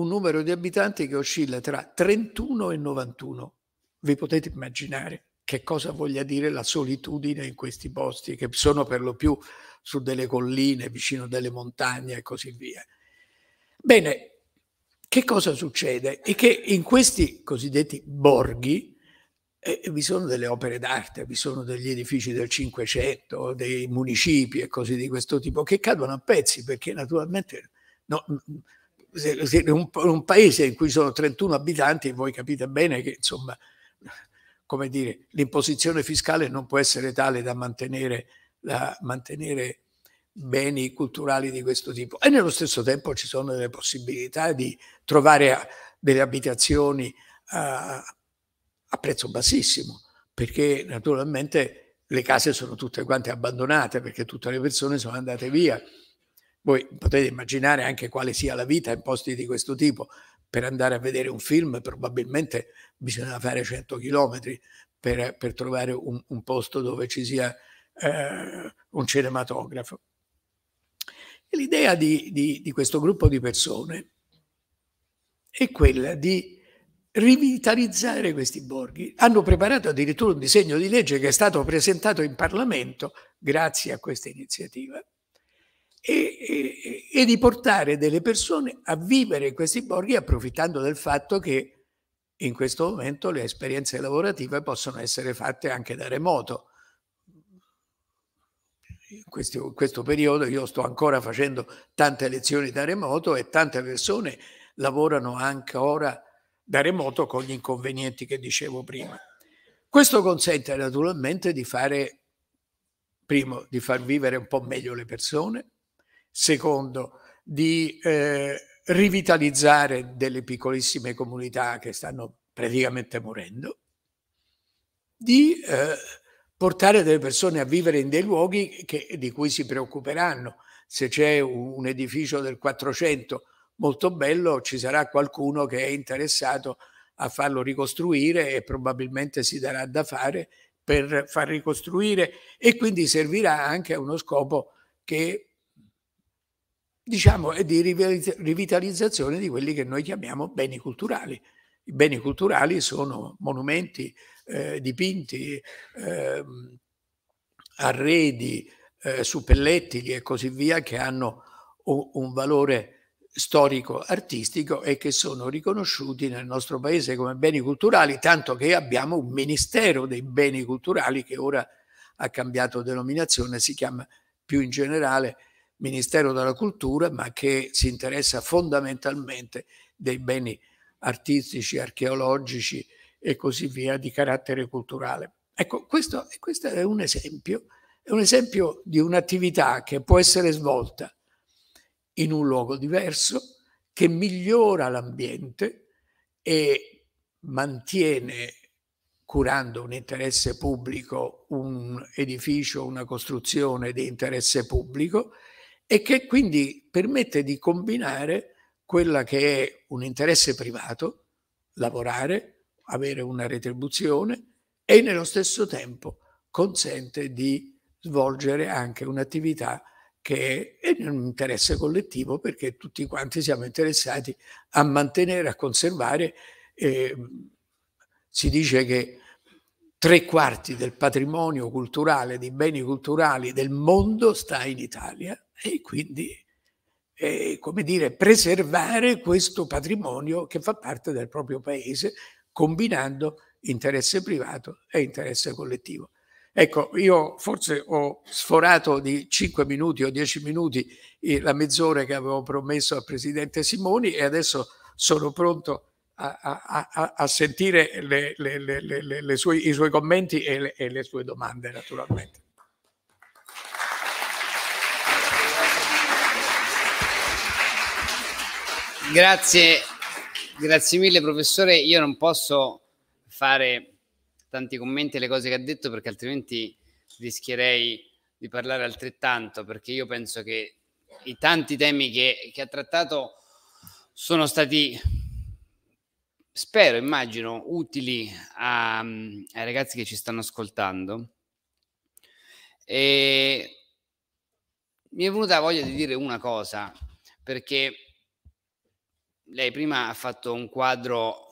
un numero di abitanti che oscilla tra 31 e 91. Vi potete immaginare che cosa voglia dire la solitudine in questi posti, che sono per lo più su delle colline, vicino a delle montagne e così via. Bene, che cosa succede? È che in questi cosiddetti borghi eh, vi sono delle opere d'arte, vi sono degli edifici del Cinquecento, dei municipi e cose di questo tipo che cadono a pezzi perché naturalmente no, un, un, paese in cui sono 31 abitanti, voi capite bene che insomma, come dire, l'imposizione fiscale non può essere tale da mantenere, da mantenere beni culturali di questo tipo. E nello stesso tempo ci sono delle possibilità di trovare delle abitazioni a, a prezzo bassissimo, perché naturalmente le case sono tutte quante abbandonate, perché tutte le persone sono andate via. Voi potete immaginare anche quale sia la vita in posti di questo tipo. Per andare a vedere un film probabilmente bisogna fare 100 chilometri per, per, trovare un, un, posto dove ci sia eh, un cinematografo. L'idea di, di, di questo gruppo di persone è quella di rivitalizzare questi borghi. Hanno preparato addirittura un disegno di legge che è stato presentato in Parlamento grazie a questa iniziativa e, e, e, di portare delle persone a vivere in questi borghi approfittando del fatto che in questo momento le esperienze lavorative possono essere fatte anche da remoto. In questo, questo periodo io sto ancora facendo tante lezioni da remoto e tante persone lavorano ancora da remoto con gli inconvenienti che dicevo prima. Questo consente naturalmente di fare, primo, di far vivere un po' meglio le persone, secondo di eh, rivitalizzare delle piccolissime comunità che stanno praticamente morendo, di eh, portare delle persone a vivere in dei luoghi che, di cui si preoccuperanno. Se c'è un, un edificio del 400 molto bello, ci sarà qualcuno che è interessato a farlo ricostruire e probabilmente si darà da fare per far ricostruire e quindi servirà anche a uno scopo che diciamo, e di rivitalizzazione di quelli che noi chiamiamo beni culturali. I beni culturali sono monumenti, eh, dipinti, eh, arredi, eh, suppellettili e così via che hanno un, un valore storico-artistico e che sono riconosciuti nel nostro paese come beni culturali, tanto che abbiamo un ministero dei beni culturali che ora ha cambiato denominazione, si chiama più in generale Ministero della Cultura, ma che si interessa fondamentalmente dei beni artistici, archeologici e così via di carattere culturale. Ecco, questo, questo è un esempio, è un esempio di un'attività che può essere svolta in un luogo diverso, che migliora l'ambiente e mantiene, curando un interesse pubblico, un edificio, una costruzione di interesse pubblico, e che quindi permette di combinare quella che è un interesse privato, lavorare, avere una retribuzione e nello stesso tempo consente di svolgere anche un'attività che è un interesse collettivo perché tutti quanti siamo interessati a mantenere, a conservare. Eh, si dice che tre quarti del patrimonio culturale, dei beni culturali del mondo sta in Italia e quindi eh, come dire, preservare questo patrimonio che fa parte del proprio paese, combinando interesse privato e interesse collettivo. Ecco, io forse ho sforato di 5 minuti o 10 minuti eh, la mezz'ora che avevo promesso al Presidente Simoni e adesso sono pronto a, a, a, a sentire le, le, le, sue, i suoi commenti e, e le sue domande, naturalmente. Grazie, grazie mille professore. Io non posso fare tanti commenti alle cose che ha detto perché altrimenti rischierei di parlare altrettanto perché io penso che i tanti temi che, che ha trattato sono stati, spero, immagino, utili a, ai ragazzi che ci stanno ascoltando. E mi è venuta voglia di dire una cosa perché lei prima ha fatto un quadro,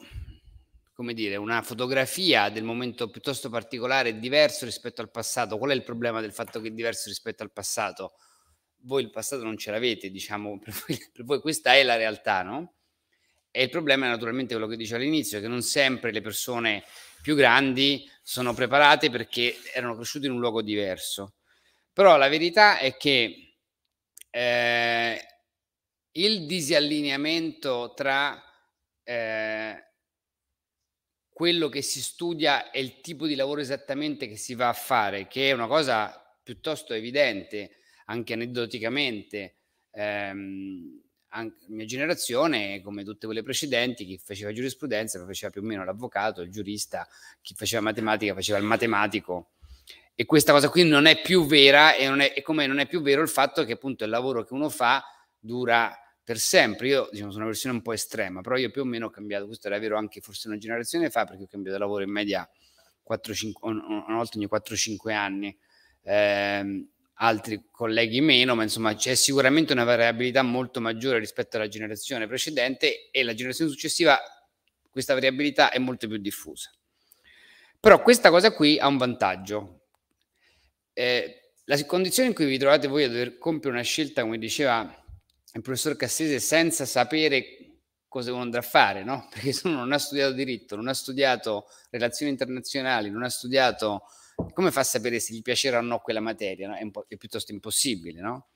come dire, una fotografia del momento piuttosto particolare, diverso rispetto al passato. Qual è il problema del fatto che è diverso rispetto al passato? Voi il passato non ce l'avete, diciamo, *laughs* per voi, per voi questa è la realtà, no? E il problema è naturalmente quello che dicevo all'inizio, che non sempre le persone più grandi sono preparate perché erano cresciute in un luogo diverso. Però la verità è che eh, il disallineamento tra eh, quello che si studia e il tipo di lavoro esattamente che si va a fare, che è una cosa piuttosto evidente, anche aneddoticamente. Ehm, anche la mia generazione, come tutte quelle precedenti, chi faceva giurisprudenza faceva più o meno l'avvocato, il giurista, chi faceva matematica faceva il matematico. E questa cosa qui non è più vera e, non è, e come non è più vero il fatto che appunto il lavoro che uno fa dura per sempre. Io diciamo, sono una versione un po' estrema, però io più o meno ho cambiato. Questo era vero anche forse una generazione fa, perché ho cambiato lavoro in media 4, 5, una volta ogni 4-5 anni. Eh, altri colleghi meno, ma insomma c'è sicuramente una variabilità molto maggiore rispetto alla generazione precedente e la generazione successiva questa variabilità è molto più diffusa. Però questa cosa qui ha un vantaggio. Eh, la condizione in cui vi trovate voi a dover compiere una scelta, come diceva il professor Cassese senza sapere cosa uno andrà a fare, no? *laughs* Perché se uno non ha studiato diritto, non ha studiato relazioni internazionali, non ha studiato come fa a sapere se gli piacerà o no quella materia? No? È, è, piuttosto impossibile, no?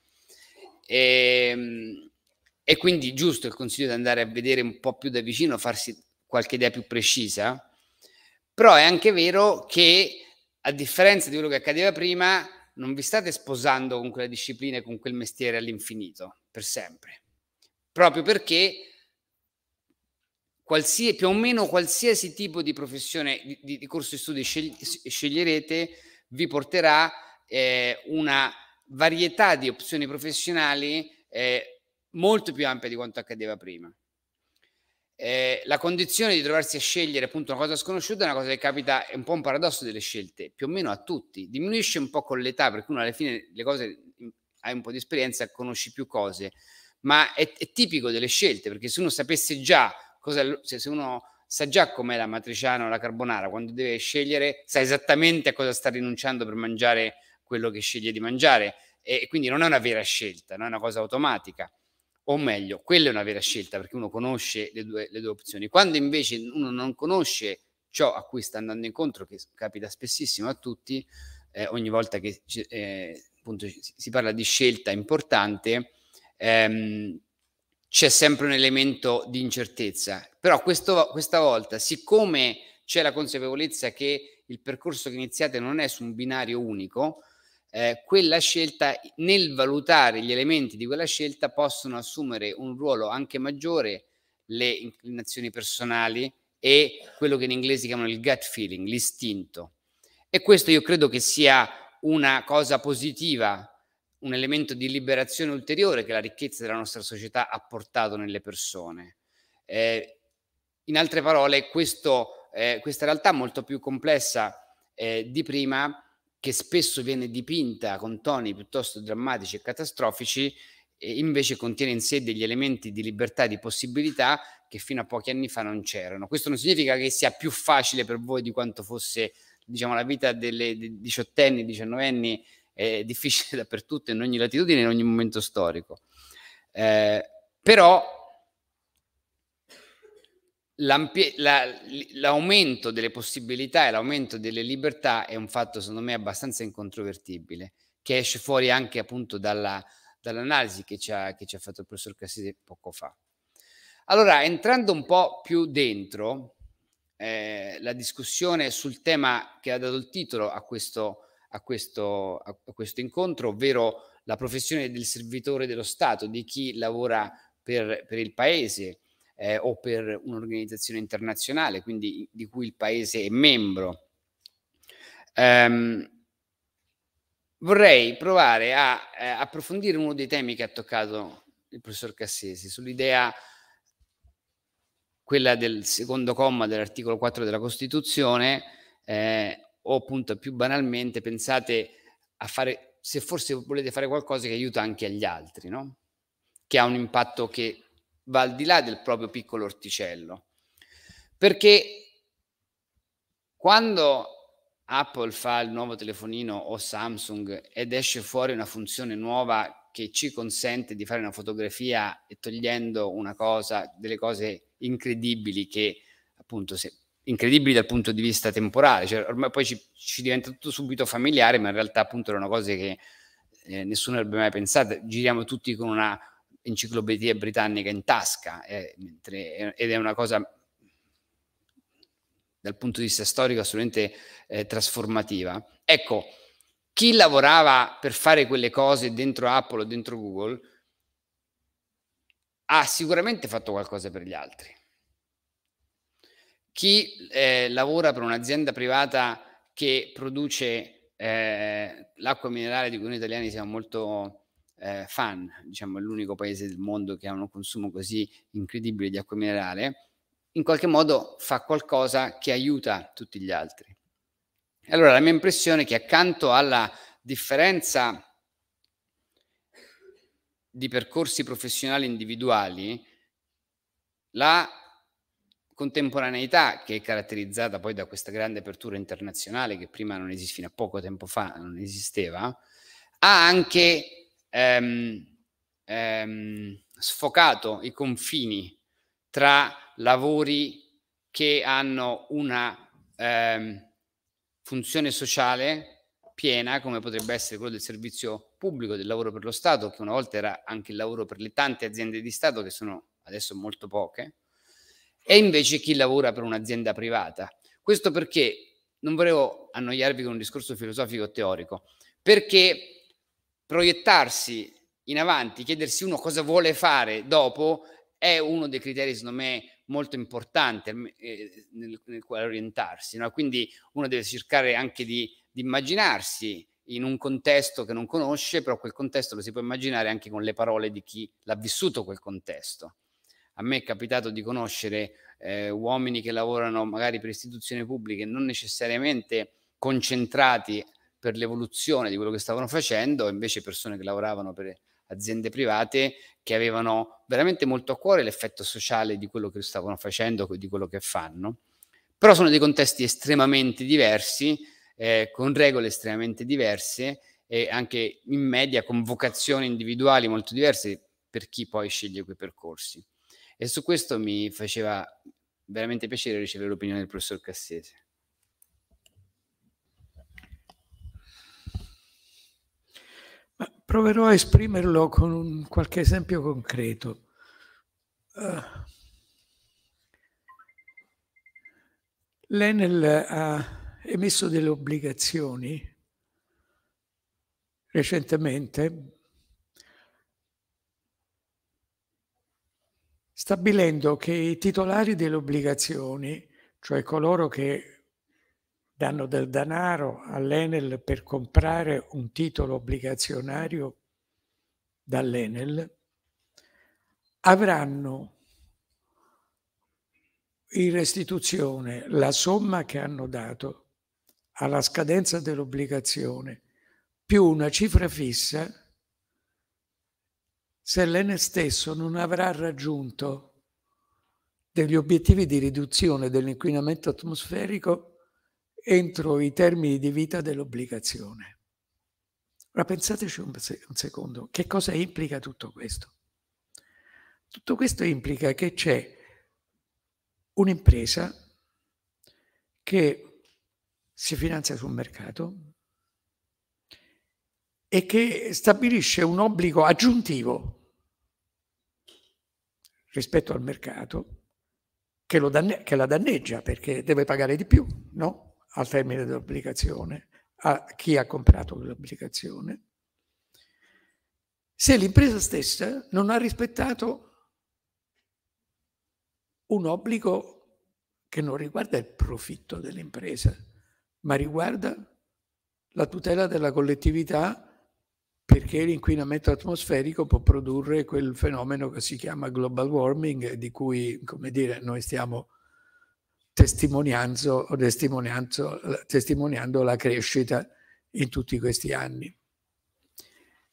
E, ehm, e quindi giusto il consiglio di andare a vedere un po' più da vicino, farsi qualche idea più precisa, però è anche vero che a differenza di quello che accadeva prima, non vi state sposando con quella disciplina e con quel mestiere all'infinito, per sempre, proprio perché qualsiasi, più o meno qualsiasi tipo di professione, di, di corso di studi sceglierete, vi porterà eh, una varietà di opzioni professionali eh, molto più ampia di quanto accadeva prima. Eh, la condizione di trovarsi a scegliere appunto una cosa sconosciuta è una cosa che capita, è un po' un paradosso delle scelte, più o meno a tutti, diminuisce un po' con l'età, perché uno alla fine le cose hai un po' di esperienza, conosci più cose, ma è, è tipico delle scelte, perché se uno sapesse già cosa, se, cioè se uno sa già com'è la matriciana o la carbonara, quando deve scegliere sa esattamente a cosa sta rinunciando per mangiare quello che sceglie di mangiare e quindi non è una vera scelta, non è una cosa automatica. O meglio, quella è una vera scelta perché uno conosce le due, le due opzioni. Quando invece uno non conosce ciò a cui sta andando incontro, che capita spessissimo a tutti, eh, ogni volta che eh, appunto si parla di scelta importante, ehm, c'è sempre un elemento di incertezza, però questo, questa volta, siccome c'è la consapevolezza che il percorso che iniziate non è su un binario unico, eh, quella scelta, nel valutare gli elementi di quella scelta, possono assumere un ruolo anche maggiore le inclinazioni personali e quello che in inglese si chiamano il gut feeling, l'istinto. E questo io credo che sia una cosa positiva, un elemento di liberazione ulteriore che la ricchezza della nostra società ha portato nelle persone. Eh, in altre parole, questo, eh, questa realtà molto più complessa eh, di prima, che spesso viene dipinta con toni piuttosto drammatici e catastrofici, invece contiene in sé degli elementi di libertà e di possibilità che fino a pochi anni fa non c'erano. Questo non significa che sia più facile per voi di quanto fosse diciamo, la vita delle diciottenni, diciannovenni è *laughs* difficile dappertutto, in ogni latitudine, in ogni momento storico. Eh, però la, l'aumento delle possibilità e l'aumento delle libertà è un fatto, secondo me, abbastanza incontrovertibile, che esce fuori anche appunto dalla, dall'analisi che ci, ha, che ci, ha, fatto il professor Cassisi poco fa. Allora, entrando un po' più dentro, eh, la discussione sul tema che ha dato il titolo a questo, a questo, a questo incontro, ovvero la professione del servitore dello Stato, di chi lavora per, per il Paese eh, o per un'organizzazione internazionale, quindi di cui il Paese è membro. Um, vorrei provare a eh, approfondire uno dei temi che ha toccato il professor Cassesi sull'idea quella del secondo comma dell'articolo 4 della Costituzione, eh, o appunto più banalmente pensate a fare, se forse volete fare qualcosa che aiuta anche agli altri, no? che ha un impatto che va al di là del proprio piccolo orticello. Perché quando Apple fa il nuovo telefonino o Samsung ed esce fuori una funzione nuova che ci consente di fare una fotografia e togliendo una cosa, delle cose incredibili che appunto se, incredibili dal punto di vista temporale, cioè, ormai poi ci, ci, diventa tutto subito familiare, ma in realtà appunto erano cose che eh, nessuno avrebbe mai pensato, giriamo tutti con una enciclopedia britannica in tasca, eh, mentre, ed è una cosa dal punto di vista storico assolutamente eh, trasformativa. Ecco, chi lavorava per fare quelle cose dentro Apple o dentro Google ha sicuramente fatto qualcosa per gli altri. Chi eh, lavora per un'azienda privata che produce eh, l'acqua minerale di cui noi italiani siamo molto eh, fan, diciamo è l'unico paese del mondo che ha un consumo così incredibile di acqua minerale, in qualche modo fa qualcosa che aiuta tutti gli altri. Allora, la mia impressione è che accanto alla differenza di percorsi professionali individuali, la contemporaneità che è caratterizzata poi da questa grande apertura internazionale che prima non esiste, fino a poco tempo fa non esisteva, ha anche ehm, ehm, sfocato i confini tra lavori che hanno una... Ehm, funzione sociale piena come potrebbe essere quello del servizio pubblico, del lavoro per lo Stato, che una volta era anche il lavoro per le tante aziende di Stato, che sono adesso molto poche, e invece chi lavora per un'azienda privata. Questo perché non volevo annoiarvi con un discorso filosofico teorico, perché proiettarsi in avanti, chiedersi uno cosa vuole fare dopo, è uno dei criteri, secondo me, molto importante eh, nel, nel, quale orientarsi. No? Quindi uno deve cercare anche di, di, immaginarsi in un contesto che non conosce, però quel contesto lo si può immaginare anche con le parole di chi l'ha vissuto quel contesto. A me è capitato di conoscere eh, uomini che lavorano magari per istituzioni pubbliche non necessariamente concentrati per l'evoluzione di quello che stavano facendo, invece persone che lavoravano per aziende private che avevano veramente molto a cuore l'effetto sociale di quello che stavano facendo, di quello che fanno, però sono dei contesti estremamente diversi, eh, con regole estremamente diverse e anche in media con vocazioni individuali molto diverse per chi poi sceglie quei percorsi. E su questo mi faceva veramente piacere ricevere l'opinione del professor Cassese. Proverò a esprimerlo con un, qualche esempio concreto. Uh, eh, L'Enel ha emesso delle obbligazioni recentemente stabilendo che i titolari delle obbligazioni, cioè coloro che danno del denaro all'Enel per comprare un titolo obbligazionario dall'Enel, avranno in restituzione la somma che hanno dato alla scadenza dell'obbligazione più una cifra fissa se l'Enel stesso non avrà raggiunto degli obiettivi di riduzione dell'inquinamento atmosferico entro i termini di vita dell'obbligazione. Ora pensateci un, se un secondo, che cosa implica tutto questo? Tutto questo implica che c'è un'impresa che si finanzia sul mercato e che stabilisce un obbligo aggiuntivo rispetto al mercato che, danne che la danneggia perché deve pagare di più, no? al termine dell'obbligazione a chi ha comprato l'obbligazione, se l'impresa stessa non ha rispettato un obbligo che non riguarda il profitto dell'impresa, ma riguarda la tutela della collettività perché l'inquinamento atmosferico può produrre quel fenomeno che si chiama global warming di cui, come dire, noi stiamo testimoniando, testimoniando la crescita in tutti questi anni.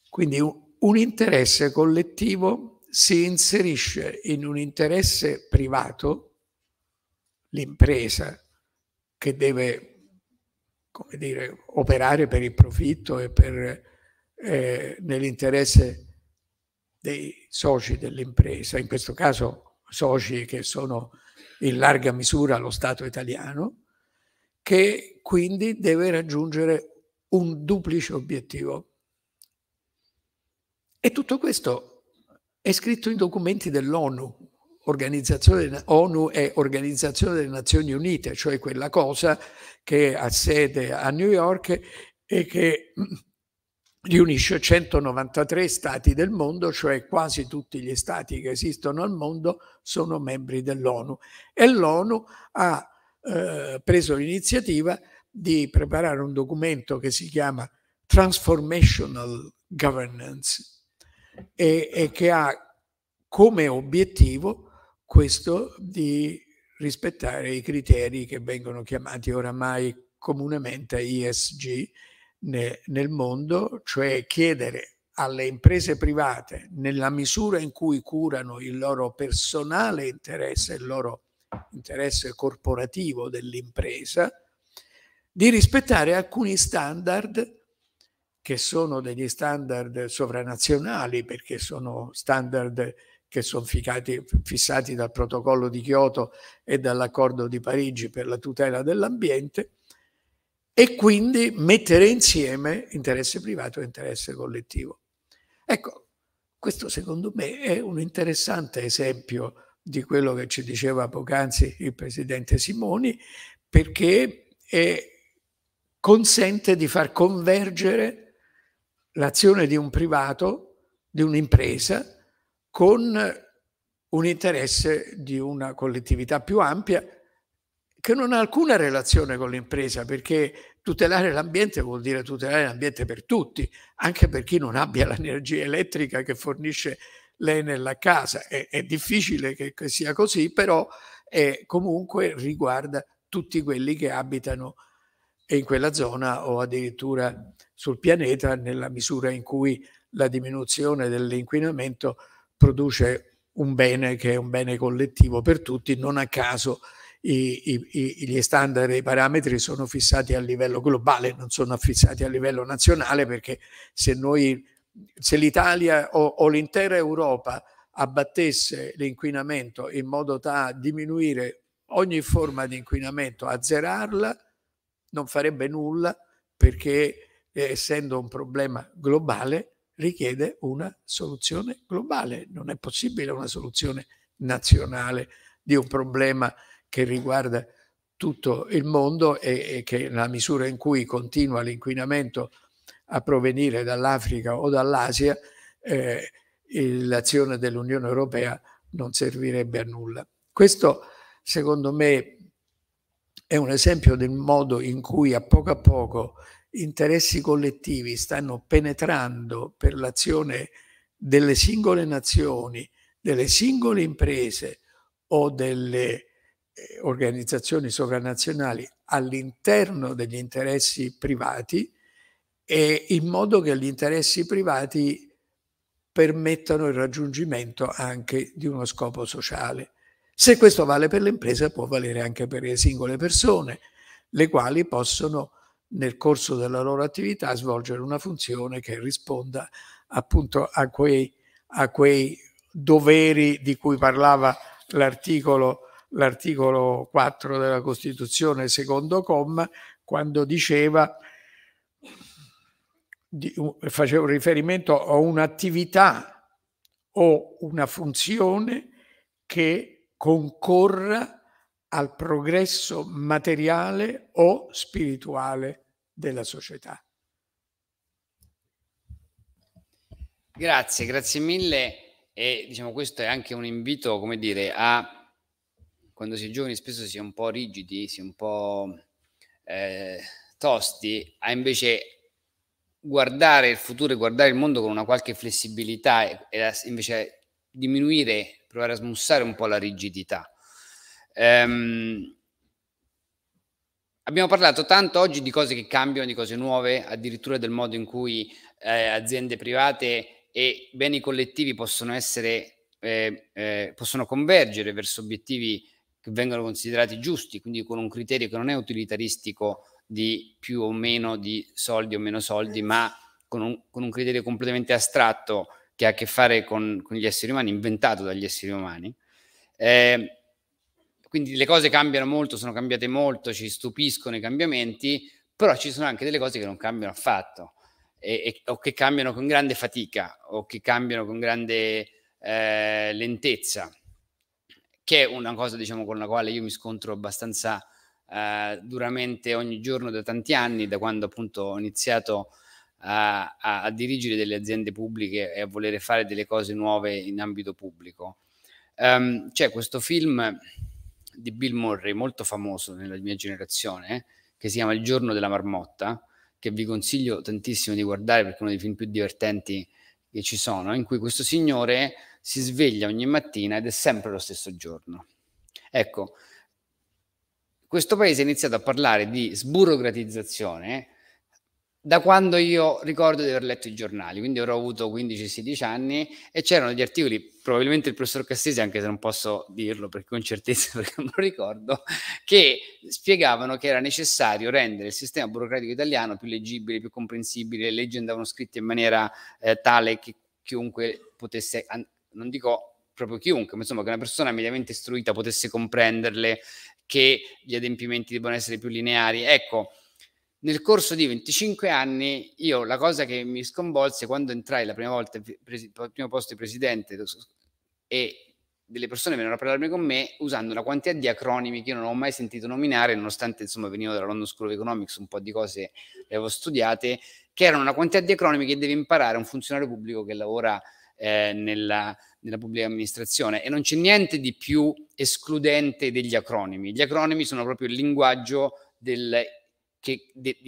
Quindi un interesse collettivo si inserisce in un interesse privato, l'impresa che deve come dire, operare per il profitto e per, eh, nell'interesse dei soci dell'impresa, in questo caso soci che sono in larga misura lo Stato italiano, che quindi deve raggiungere un duplice obiettivo. E tutto questo è scritto in documenti dell'ONU, organizzazione, ONU è Organizzazione delle Nazioni Unite, cioè quella cosa che ha sede a New York e che riunisce 193 stati del mondo, cioè quasi tutti gli stati che esistono al mondo sono membri dell'ONU e l'ONU ha eh, preso l'iniziativa di preparare un documento che si chiama Transformational Governance e, e che ha come obiettivo questo di rispettare i criteri che vengono chiamati oramai comunemente ESG, nel mondo, cioè chiedere alle imprese private, nella misura in cui curano il loro personale interesse, il loro interesse corporativo dell'impresa, di rispettare alcuni standard che sono degli standard sovranazionali, perché sono standard che sono ficati, fissati dal protocollo di Kyoto e dall'accordo di Parigi per la tutela dell'ambiente, e quindi mettere insieme interesse privato e interesse collettivo. Ecco, questo secondo me è un interessante esempio di quello che ci diceva poc'anzi il presidente Simoni, perché eh, consente di far convergere l'azione di un privato, di un'impresa, con un interesse di una collettività più ampia che non ha alcuna relazione con l'impresa, perché tutelare l'ambiente vuol dire tutelare l'ambiente per tutti, anche per chi non abbia l'energia elettrica che fornisce lei nella casa. È, è difficile che, che, sia così, però è, comunque riguarda tutti quelli che abitano in quella zona o addirittura sul pianeta nella misura in cui la diminuzione dell'inquinamento produce un bene che è un bene collettivo per tutti, non a caso i, i, gli standard e i parametri sono fissati a livello globale, non sono fissati a livello nazionale, perché se, noi, se l'Italia o, o l'intera Europa abbattesse l'inquinamento in modo da diminuire ogni forma di inquinamento, azzerarla, non farebbe nulla perché eh, essendo un problema globale richiede una soluzione globale, non è possibile una soluzione nazionale di un problema che riguarda tutto il mondo e, e che nella misura in cui continua l'inquinamento a provenire dall'Africa o dall'Asia, eh, l'azione dell'Unione Europea non servirebbe a nulla. Questo, secondo me, è un esempio del modo in cui a poco a poco interessi collettivi stanno penetrando per l'azione delle singole nazioni, delle singole imprese o delle organizzazioni sovranazionali all'interno degli interessi privati e in modo che gli interessi privati permettano il raggiungimento anche di uno scopo sociale. Se questo vale per le imprese può valere anche per le singole persone, le quali possono nel corso della loro attività svolgere una funzione che risponda appunto a quei, a quei doveri di cui parlava l'articolo l'articolo 4 della Costituzione, secondo comma, quando diceva di, facevo riferimento a un'attività o una funzione che concorra al progresso materiale o spirituale della società. Grazie, grazie mille e diciamo questo è anche un invito, come dire, a quando si è giovani spesso si è un po' rigidi, si è un po' eh, tosti, a invece guardare il futuro, e guardare il mondo con una qualche flessibilità e, e invece diminuire, provare a smussare un po' la rigidità. Um, abbiamo parlato tanto oggi di cose che cambiano, di cose nuove, addirittura del modo in cui eh, aziende private e beni collettivi possono essere eh, eh, possono convergere verso obiettivi che vengono considerati giusti, quindi con un criterio che non è utilitaristico di più o meno di soldi o meno soldi, ma con un, con un criterio completamente astratto che ha a che fare con, con gli esseri umani, inventato dagli esseri umani. Eh, quindi le cose cambiano molto, sono cambiate molto, ci stupiscono i cambiamenti, però ci sono anche delle cose che non cambiano affatto, e, e, o che cambiano con grande fatica, o che cambiano con grande eh, lentezza che è una cosa diciamo, con la quale io mi scontro abbastanza eh, duramente ogni giorno da tanti anni, da quando appunto ho iniziato a, a, a, dirigere delle aziende pubbliche e a volere fare delle cose nuove in ambito pubblico. Um, c'è questo film di Bill Murray, molto famoso nella mia generazione, che si chiama Il giorno della marmotta, che vi consiglio tantissimo di guardare perché è uno dei film più divertenti che ci sono, in cui questo signore si sveglia ogni mattina ed è sempre lo stesso giorno. Ecco, questo paese ha iniziato a parlare di sburocratizzazione da quando io ricordo di aver letto i giornali, quindi avrò avuto 15-16 anni e c'erano gli articoli, probabilmente il professor Cassese, anche se non posso dirlo perché con certezza *laughs* perché non lo ricordo, che spiegavano che era necessario rendere il sistema burocratico italiano più leggibile, più comprensibile, le leggi andavano scritte in maniera eh, tale che chiunque potesse an- non dico proprio chiunque, ma insomma che una persona mediamente istruita potesse comprenderle, che gli adempimenti debbano essere più lineari. Ecco, nel corso di 25 anni io la cosa che mi sconvolse quando entrai la prima volta al primo posto di presidente e delle persone vennero a parlarmi con me usando una quantità di acronimi che io non ho mai sentito nominare, nonostante insomma venivo dalla London School of Economics, un po' di cose le avevo studiate, che erano una quantità di acronimi che deve imparare un funzionario pubblico che lavora eh, nella, nella pubblica amministrazione e non c'è niente di più escludente degli acronimi. Gli acronimi sono proprio il linguaggio del, che, de,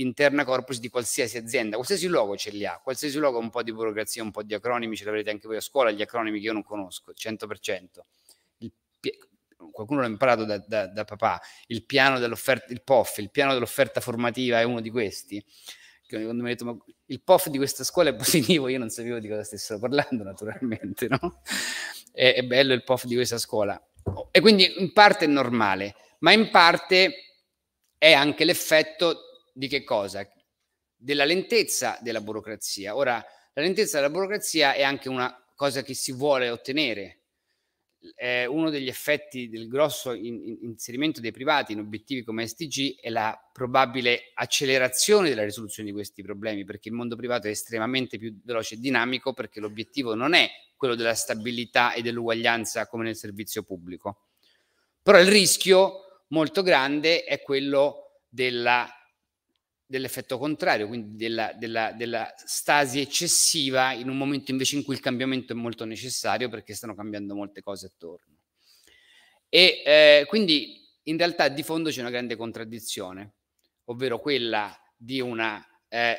corpus di qualsiasi azienda, qualsiasi luogo ce li ha, qualsiasi luogo un po' di burocrazia, un po' di acronimi, ce l'avrete anche voi a scuola, gli acronimi che io non conosco, 100%. Il, qualcuno l'ha imparato da, da, da papà, il piano dell'offerta, il POF, il piano dell'offerta formativa è uno di questi secondo me detto, il POF di questa scuola è positivo, *laughs* io non sapevo di cosa stessero parlando naturalmente, no? È, è bello il POF di questa scuola. E quindi in parte è normale, ma in parte è anche l'effetto di che cosa? Della lentezza della burocrazia. Ora, la lentezza della burocrazia è anche una cosa che si vuole ottenere, eh, uno degli effetti del grosso in, in inserimento dei privati in obiettivi come SDG è la probabile accelerazione della risoluzione di questi problemi, perché il mondo privato è estremamente più veloce e dinamico, perché l'obiettivo non è quello della stabilità e dell'uguaglianza come nel servizio pubblico. Però il rischio molto grande è quello della dell'effetto contrario, quindi della, della, della, stasi eccessiva in un momento invece in cui il cambiamento è molto necessario perché stanno cambiando molte cose attorno. E eh, quindi in realtà di fondo c'è una grande contraddizione, ovvero quella di una eh,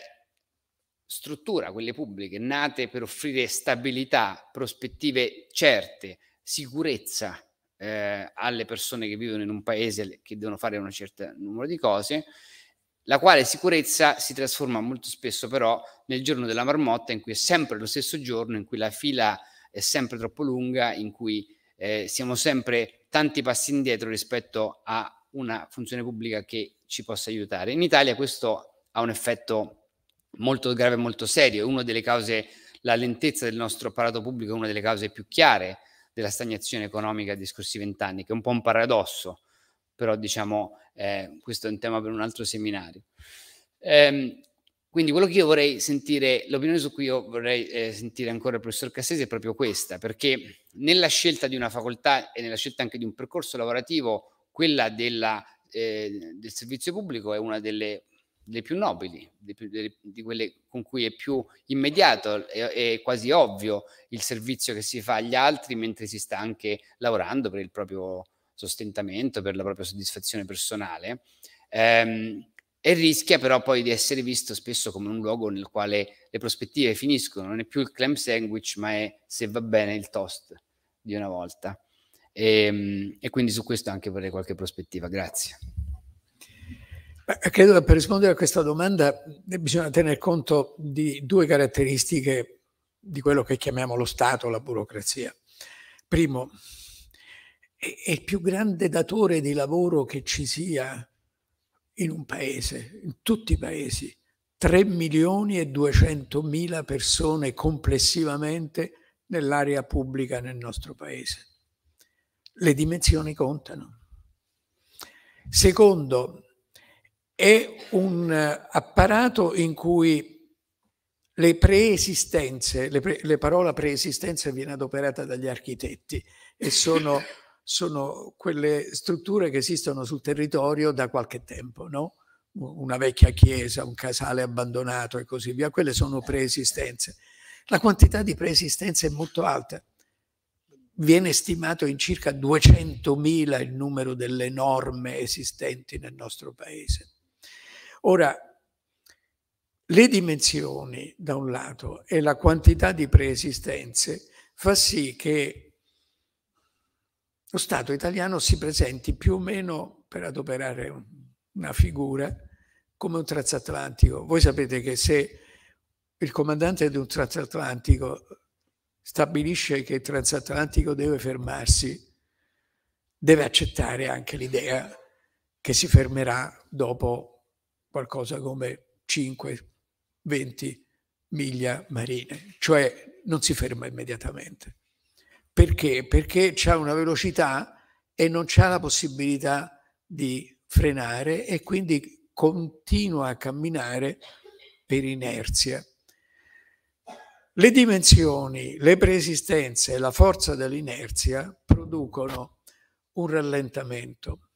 struttura, quelle pubbliche, nate per offrire stabilità, prospettive certe, sicurezza eh, alle persone che vivono in un paese che devono fare un certo numero di cose, la quale sicurezza si trasforma molto spesso però nel giorno della marmotta in cui è sempre lo stesso giorno, in cui la fila è sempre troppo lunga, in cui eh, siamo sempre tanti passi indietro rispetto a una funzione pubblica che ci possa aiutare. In Italia questo ha un effetto molto grave e molto serio, è una delle cause, la lentezza del nostro apparato pubblico è una delle cause più chiare della stagnazione economica degli scorsi vent'anni, che è un po' un paradosso però diciamo eh, questo è un tema per un altro seminario. Ehm, quindi quello che io vorrei sentire, l'opinione su cui io vorrei eh, sentire ancora il professor Cassese è proprio questa, perché nella scelta di una facoltà e nella scelta anche di un percorso lavorativo, quella della, eh, del servizio pubblico è una delle, delle più nobili, di, più, di, quelle con cui è più immediato e quasi ovvio il servizio che si fa agli altri mentre si sta anche lavorando per il proprio sostentamento, per la propria soddisfazione personale, ehm, e rischia però poi di essere visto spesso come un luogo nel quale le prospettive finiscono, non è più il clam sandwich, ma è, se va bene, il toast di una volta. E, ehm, e quindi su questo anche vorrei qualche prospettiva. Grazie. Beh, credo che per rispondere a questa domanda eh, bisogna tener conto di due caratteristiche di quello che chiamiamo lo Stato, la burocrazia. Primo, è il più grande datore di lavoro che ci sia in un paese, in tutti i paesi. 3 milioni e 200 mila persone complessivamente nell'area pubblica nel nostro paese. Le dimensioni contano. Secondo, è un eh, apparato in cui le preesistenze, le pre, la parola preesistenza viene adoperata dagli architetti e sono *laughs* sono quelle strutture che esistono sul territorio da qualche tempo, no? una vecchia chiesa, un casale abbandonato e così via, quelle sono certo. preesistenze. La quantità di preesistenze è molto alta, viene stimato in circa 200.000 il numero delle norme esistenti nel nostro paese. Ora, le dimensioni, da un lato, e la quantità di preesistenze fa sì che lo Stato italiano si presenti più o meno, per adoperare una figura, come un transatlantico. Voi sapete che se il comandante di un transatlantico stabilisce che il transatlantico deve fermarsi, deve accettare anche l'idea che si fermerà dopo qualcosa come 5, 20 miglia marine, cioè non si ferma immediatamente. Perché? Perché c'è una velocità e non c'è la possibilità di frenare e quindi continua a camminare per inerzia. Le dimensioni, le preesistenze e la forza dell'inerzia producono un rallentamento,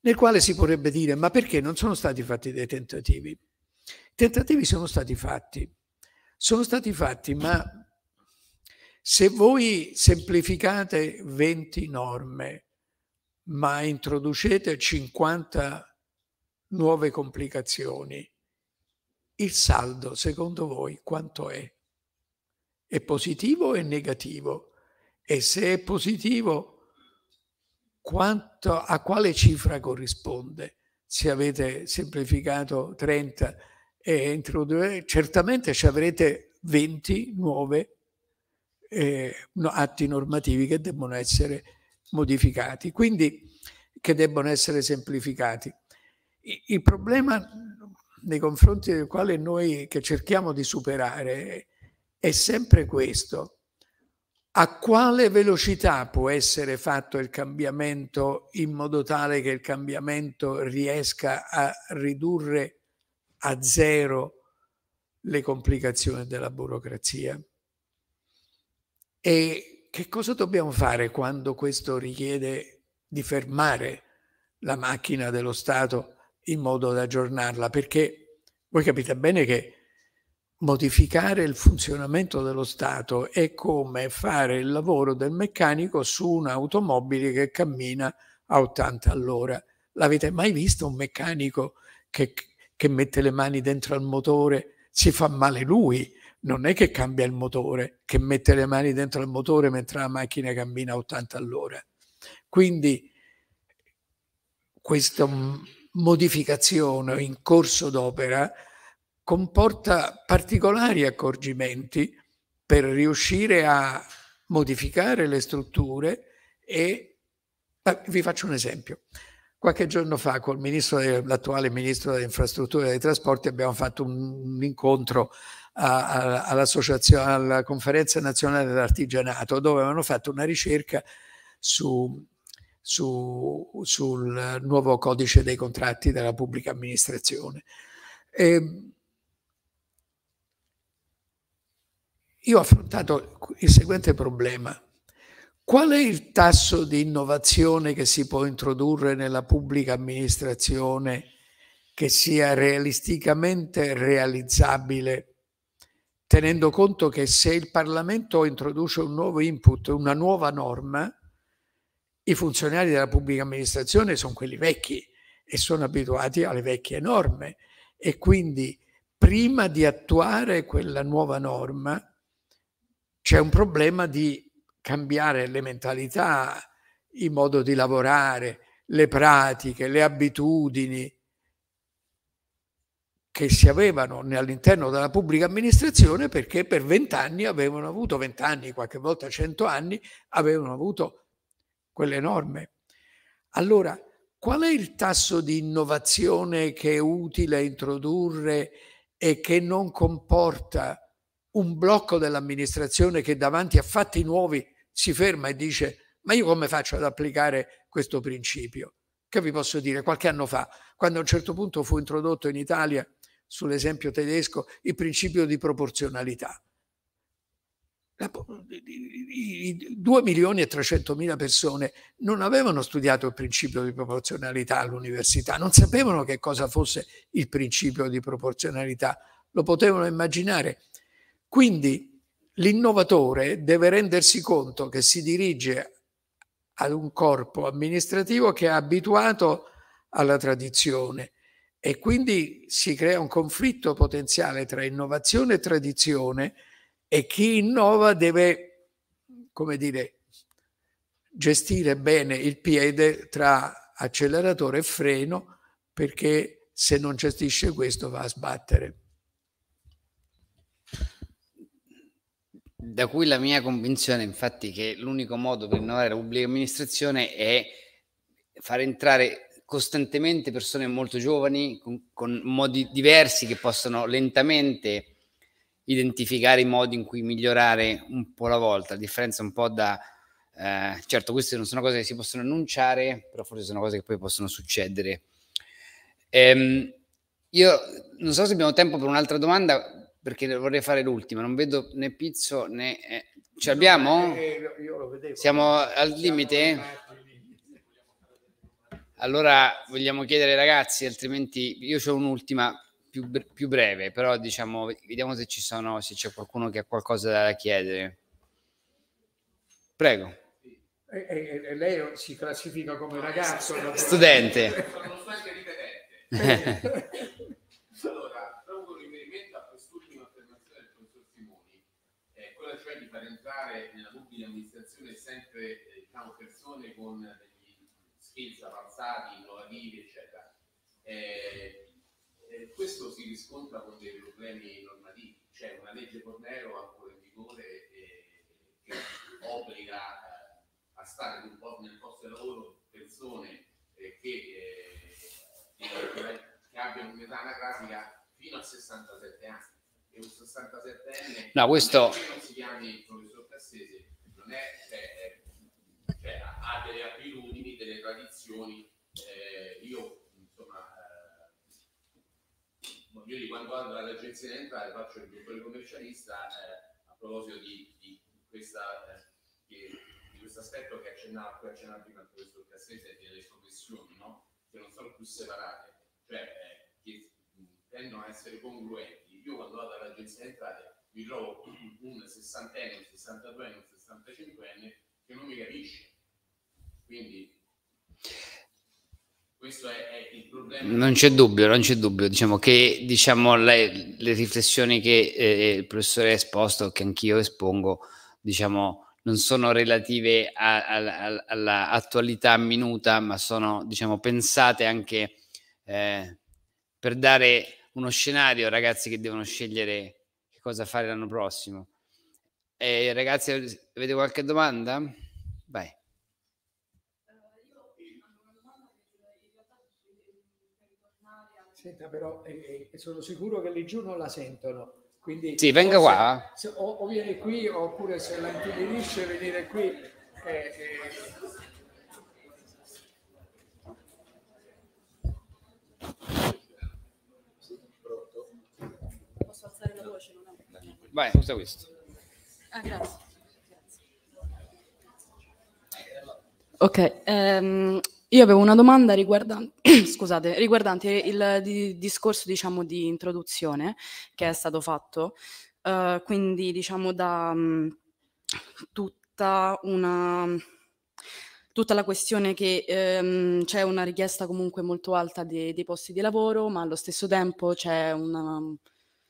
nel quale si potrebbe dire ma perché non sono stati fatti dei tentativi? I tentativi sono stati fatti, sono stati fatti ma se voi semplificate 20 norme, ma introducete 50 nuove complicazioni, il saldo secondo voi quanto è? È positivo o è negativo? E se è positivo, quanto, a quale cifra corrisponde? Se avete semplificato 30 e introdurre, certamente ci avrete 20 nuove eh, atti normativi che debbono essere modificati, quindi che debbono essere semplificati. Il problema nei confronti del quale noi che cerchiamo di superare è sempre questo. A quale velocità può essere fatto il cambiamento in modo tale che il cambiamento riesca a ridurre a zero le complicazioni della burocrazia? E che cosa dobbiamo fare quando questo richiede di fermare la macchina dello Stato in modo da aggiornarla? Perché voi capite bene che modificare il funzionamento dello Stato è come fare il lavoro del meccanico su un'automobile che cammina a 80 all'ora. L'avete mai visto un meccanico che, che mette le mani dentro al motore? Si fa male lui non è che cambia il motore, che mette le mani dentro il motore mentre la macchina cammina a 80 all'ora. Quindi questa modificazione in corso d'opera comporta particolari accorgimenti per riuscire a modificare le strutture e ah, vi faccio un esempio. Qualche giorno fa con l'attuale ministro delle infrastrutture e dei trasporti abbiamo fatto un incontro all'associazione, alla conferenza nazionale dell'artigianato, dove avevano fatto una ricerca su, su, sul nuovo codice dei contratti della pubblica amministrazione. E ehm, io ho affrontato il seguente problema. Qual è il tasso di innovazione che si può introdurre nella pubblica amministrazione che sia realisticamente realizzabile tenendo conto che se il Parlamento introduce un nuovo input, una nuova norma, i funzionari della pubblica amministrazione sono quelli vecchi e sono abituati alle vecchie norme e quindi prima di attuare quella nuova norma c'è un problema di cambiare le mentalità, il modo di lavorare, le pratiche, le abitudini, che si avevano all'interno della pubblica amministrazione perché per vent'anni avevano avuto, vent'anni, qualche volta cento anni, avevano avuto quelle norme. Allora, qual è il tasso di innovazione che è utile introdurre e che non comporta un blocco dell'amministrazione che davanti a fatti nuovi si ferma e dice ma io come faccio ad applicare questo principio? Che vi posso dire, qualche anno fa, quando a un certo punto fu introdotto in Italia sull'esempio tedesco, il principio di proporzionalità. I 2 milioni e 300 mila persone non avevano studiato il principio di proporzionalità all'università, non sapevano che cosa fosse il principio di proporzionalità, lo potevano immaginare. Quindi l'innovatore deve rendersi conto che si dirige ad un corpo amministrativo che è abituato alla tradizione, e quindi si crea un conflitto potenziale tra innovazione e tradizione e chi innova deve, come dire, gestire bene il piede tra acceleratore e freno perché se non gestisce questo va a sbattere. Da cui la mia convinzione, infatti, che l'unico modo per innovare la pubblica amministrazione è far entrare costantemente persone molto giovani con, con modi diversi che possono lentamente identificare i modi in cui migliorare un po' alla volta, a differenza un po' da... Eh, certo, queste non sono cose che si possono annunciare, però forse sono cose che poi possono succedere. Ehm, io non so se abbiamo tempo per un'altra domanda, perché vorrei fare l'ultima. Non vedo né Pizzo né... Eh, ci abbiamo? Eh, Siamo al limite? Allora vogliamo chiedere ragazzi, altrimenti io ho un'ultima più, più, breve, però diciamo, vediamo se ci sono, se c'è qualcuno che ha qualcosa da chiedere. Prego. E, e, e lei si classifica come ragazzo? *laughs* Studente. Sono studente ripetente. allora, proprio con riferimento a quest'ultima affermazione del professor Simoni, eh, quella cioè di far entrare nella pubblica amministrazione sempre eh, diciamo, persone con skills avanzati, innovativi, eccetera. Eh, eh, questo si riscontra con dei problemi normativi, c'è una legge Fornero ancora in vigore eh, che obbliga eh, a stare nel posto di lavoro persone eh, che, eh, che, abbiano un'età anagrafica fino a 67 anni. E un 67enne no, questo... non si chiami il professor Cassese, non è, cioè, è cioè, ha delle abitudini, delle tradizioni. Eh, io, insomma, eh, io di quando vado all'agenzia di entrare faccio il dottore commercialista eh, a proposito di, di, questa, eh, che, di questo aspetto che accennava, che accennava prima il professor Cassese delle professioni, no? che non sono più separate, cioè eh, che tendono a essere congruenti. Io quando vado all'agenzia di entrate mi trovo un sessantenne, un sessantatenne, un sessantacinquenne che non mi capisce quindi questo è, è, il problema. Non c'è dubbio, non c'è dubbio. Diciamo che diciamo, le, le, riflessioni che eh, eh il professore ha esposto, che anch'io espongo, diciamo non sono relative all'attualità minuta, ma sono diciamo, pensate anche eh, per dare uno scenario ai ragazzi che devono scegliere che cosa fare l'anno prossimo. Eh, ragazzi, avete qualche domanda? Vai. Senta, però eh, eh, sono sicuro che lì giù non la sentono. Quindi sì, venga qua. Se, o, o, viene qui oppure se la intimidisce venire qui. Eh, eh. Vai, usa questo. Ah, grazie. grazie. Ok, um, io avevo una domanda riguardante, *clears throat* scusate, riguardante il, di, discorso diciamo, di introduzione che è stato fatto, uh, quindi diciamo da mh, mm, tutta una tutta la questione che ehm, c'è una richiesta comunque molto alta dei, posti di lavoro, ma allo stesso tempo c'è una,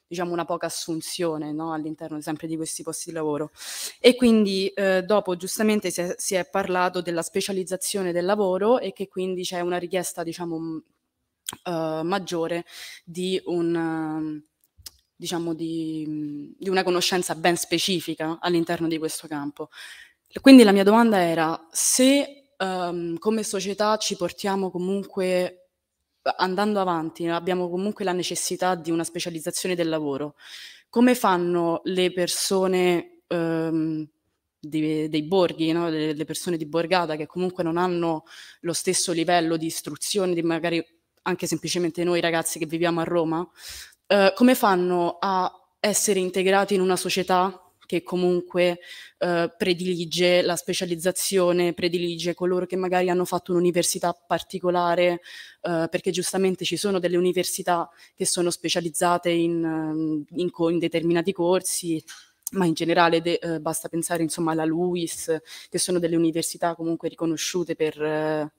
diciamo, una poca assunzione no? all'interno sempre di questi posti di lavoro. E quindi eh, dopo giustamente si è, si è, parlato della specializzazione del lavoro e che quindi c'è una richiesta diciamo, uh, maggiore di un... diciamo, di, mm, di, una conoscenza ben specifica all'interno di questo campo. Quindi la mia domanda era se um, come società ci portiamo comunque andando avanti abbiamo comunque la necessità di una specializzazione del lavoro, come fanno le persone ehm, di, dei borghi, no? le, le, persone di borgata che comunque non hanno lo stesso livello di istruzione di magari anche semplicemente noi ragazzi che viviamo a Roma, eh, come fanno a essere integrati in una società che comunque eh, predilige la specializzazione, predilige coloro che magari hanno fatto un'università particolare, eh, perché giustamente ci sono delle università che sono specializzate in, ehm, in, in determinati corsi, ma in generale de, eh, basta pensare insomma alla LUIS, che sono delle università comunque riconosciute per eh,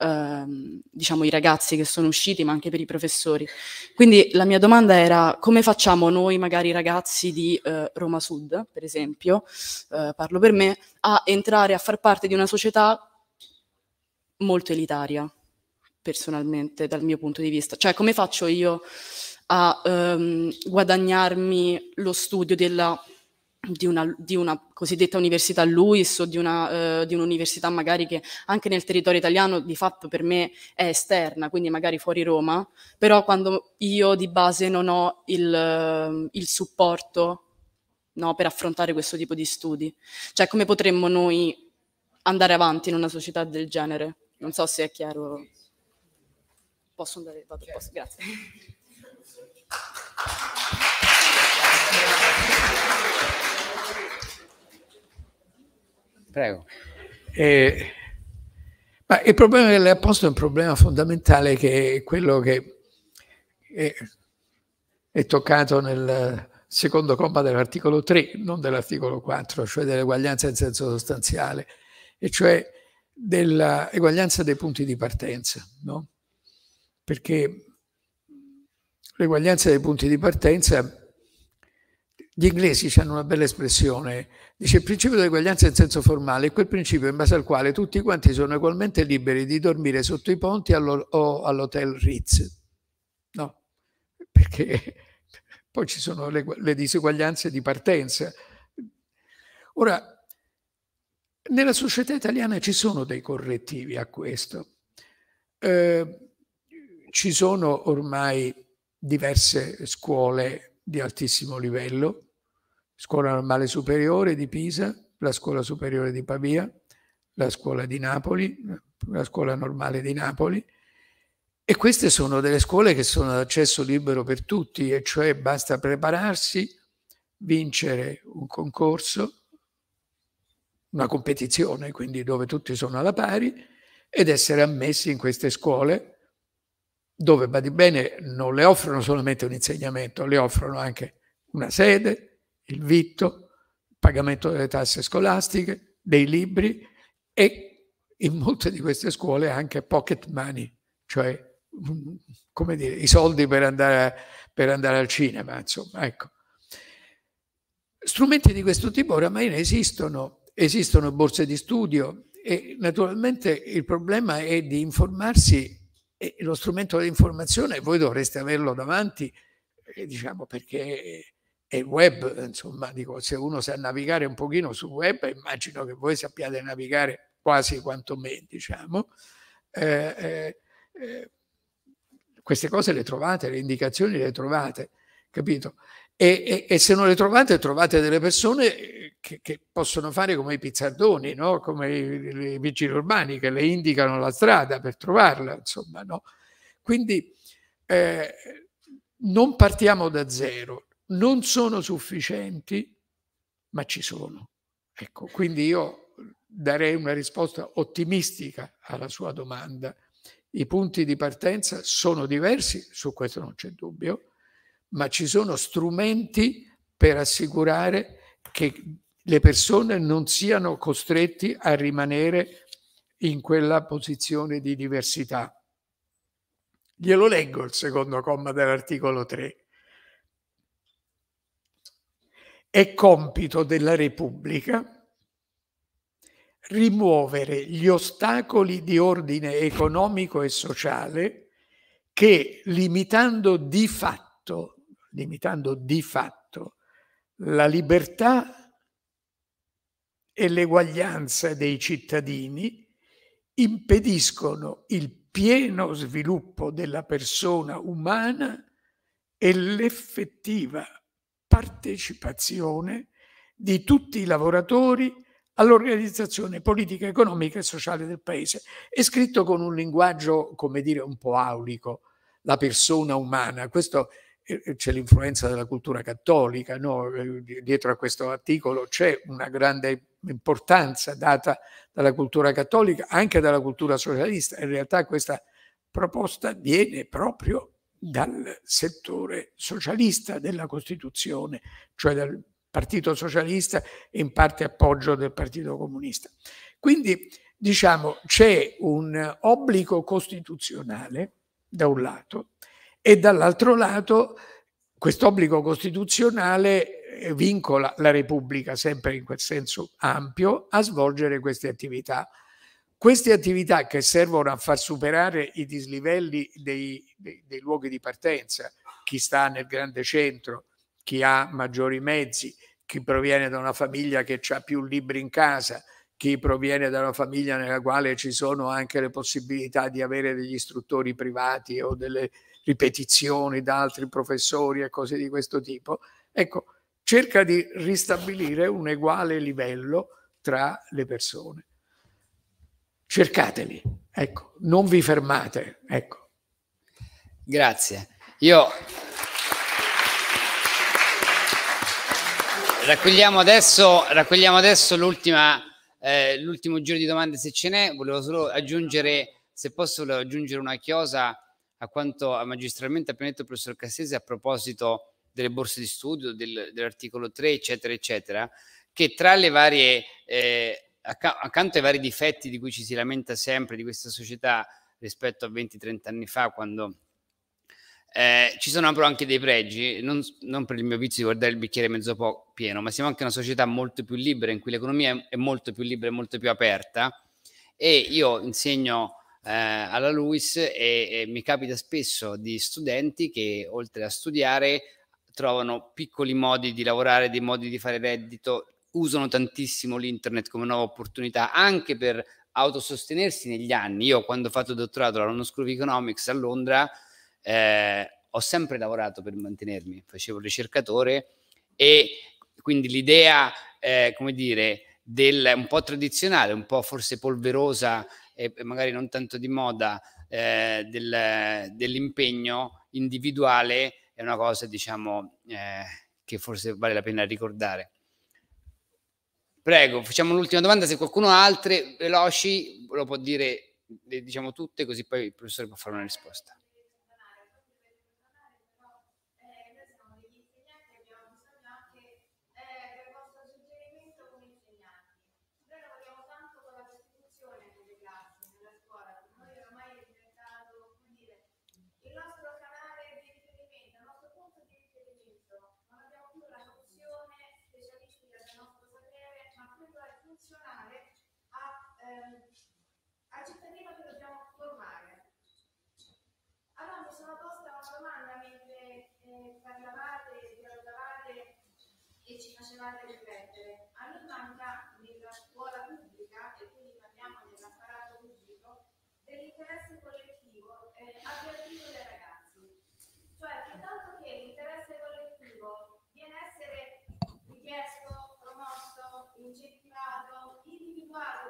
ehm, diciamo, i ragazzi che sono usciti, ma anche per i professori. Quindi la mia domanda era come facciamo noi, magari ragazzi di eh, Roma Sud, per esempio, eh, parlo per me, a entrare a far parte di una società molto elitaria, personalmente, dal mio punto di vista. Cioè, come faccio io a ehm, guadagnarmi lo studio della di una, di una, cosiddetta università LUIS o di, una, eh, di, un'università magari che anche nel territorio italiano di fatto per me è esterna, quindi magari fuori Roma, però quando io di base non ho il, il supporto no, per affrontare questo tipo di studi. Cioè come potremmo noi andare avanti in una società del genere? Non so se è chiaro. Posso andare? Vado, posso. Grazie. Prego. Eh, ma il problema che lei ha posto è un problema fondamentale che è quello che è, è toccato nel secondo comma dell'articolo 3, non dell'articolo 4, cioè dell'eguaglianza in senso sostanziale, e cioè dell'eguaglianza dei punti di partenza, no? perché l'eguaglianza dei punti di partenza gli inglesi hanno una bella espressione, dice il principio dell'eguaglianza in senso formale è quel principio in base al quale tutti quanti sono ugualmente liberi di dormire sotto i ponti allo, o all'hotel Ritz. No, perché *laughs* poi ci sono le, le diseguaglianze di partenza. Ora, nella società italiana ci sono dei correttivi a questo. Eh, ci sono ormai diverse scuole di altissimo livello Scuola Normale Superiore di Pisa, la Scuola Superiore di Pavia, la Scuola di Napoli, la Scuola Normale di Napoli. E queste sono delle scuole che sono ad accesso libero per tutti, e cioè basta prepararsi, vincere un concorso, una competizione, quindi dove tutti sono alla pari, ed essere ammessi in queste scuole dove, badi bene, non le offrono solamente un insegnamento, le offrono anche una sede, il vitto, il pagamento delle tasse scolastiche, dei libri e in molte di queste scuole anche pocket money, cioè mm, come dire, i soldi per andare, per andare al cinema, insomma, ecco. Strumenti di questo tipo oramai ne esistono, esistono borse di studio e naturalmente il problema è di informarsi e lo strumento dell'informazione voi dovreste averlo davanti, eh, diciamo, perché e web, insomma, dico, se uno sa navigare un pochino su web, immagino che voi sappiate navigare quasi quanto me, diciamo. Eh, eh, eh, queste cose le trovate, le indicazioni le trovate, capito? E, e, e se non le trovate, trovate delle persone eh, che, che possono fare come i pizzardoni, no? come i, i, vigili urbani che le indicano la strada per trovarla, insomma. No? Quindi eh, non partiamo da zero, non sono sufficienti, ma ci sono. Ecco, quindi io darei una risposta ottimistica alla sua domanda. I punti di partenza sono diversi, su questo non c'è dubbio, ma ci sono strumenti per assicurare che le persone non siano costrette a rimanere in quella posizione di diversità. Glielo leggo il secondo comma dell'articolo 3. È compito della Repubblica rimuovere gli ostacoli di ordine economico e sociale che limitando di fatto, limitando di fatto la libertà e l'eguaglianza dei cittadini impediscono il pieno sviluppo della persona umana e l'effettiva partecipazione di tutti i lavoratori all'organizzazione politica, economica e sociale del Paese. È scritto con un linguaggio, come dire, un po' aulico, la persona umana. Questo eh, eh, c'è l'influenza della cultura cattolica, no? Eh, dietro a questo articolo c'è una grande importanza data dalla cultura cattolica, anche dalla cultura socialista. In realtà questa proposta viene proprio dal settore socialista della Costituzione, cioè dal Partito Socialista e in parte appoggio del Partito Comunista. Quindi diciamo c'è un obbligo costituzionale da un lato e dall'altro lato questo obbligo costituzionale eh, vincola la Repubblica sempre in quel senso ampio a svolgere queste attività queste attività che servono a far superare i dislivelli dei, dei, dei luoghi di partenza, chi sta nel grande centro, chi ha maggiori mezzi, chi proviene da una famiglia che ha più libri in casa, chi proviene da una famiglia nella quale ci sono anche le possibilità di avere degli istruttori privati o delle ripetizioni da altri professori e cose di questo tipo, ecco, cerca di ristabilire un uguale livello tra le persone cercateli, ecco, non vi fermate, ecco. Grazie. Io raccogliamo adesso, raccogliamo adesso l'ultima, eh, l'ultimo giro di domande se ce n'è. Volevo solo aggiungere, se posso aggiungere una chiosa a quanto ha magistralmente appena detto il professor Cassese a proposito delle borse di studio, del, dell'articolo 3, eccetera, eccetera, che tra le varie eh, acc- accanto ai vari difetti di cui ci si lamenta sempre di questa società rispetto a 20-30 anni fa, quando eh, ci sono però anche dei pregi, non, non, per il mio vizio di guardare il bicchiere mezzo po- pieno, ma siamo anche una società molto più libera in cui l'economia è, molto più libera e molto più aperta. E io insegno eh, alla LUIS e, e, mi capita spesso di studenti che oltre a studiare trovano piccoli modi di lavorare, dei modi di fare reddito usano tantissimo l'internet come nuova opportunità anche per autosostenersi negli anni. Io quando ho fatto dottorato all'anno School of Economics a Londra eh, ho sempre lavorato per mantenermi, facevo ricercatore e quindi l'idea, eh, come dire, del, un po' tradizionale, un po' forse polverosa e, magari non tanto di moda eh, del, dell'impegno individuale è una cosa, diciamo, eh, che forse vale la pena ricordare. Prego, facciamo l'ultima domanda, se qualcuno ha altre veloci lo può dire, eh, diciamo tutte, così poi il professore può fare una risposta. fare riflettere. A noi manca nella scuola pubblica, e quindi parliamo dell'apparato pubblico, dell'interesse collettivo eh, avvertito dai ragazzi. Cioè, intanto che l'interesse collettivo viene essere richiesto, promosso, incentivato, individuato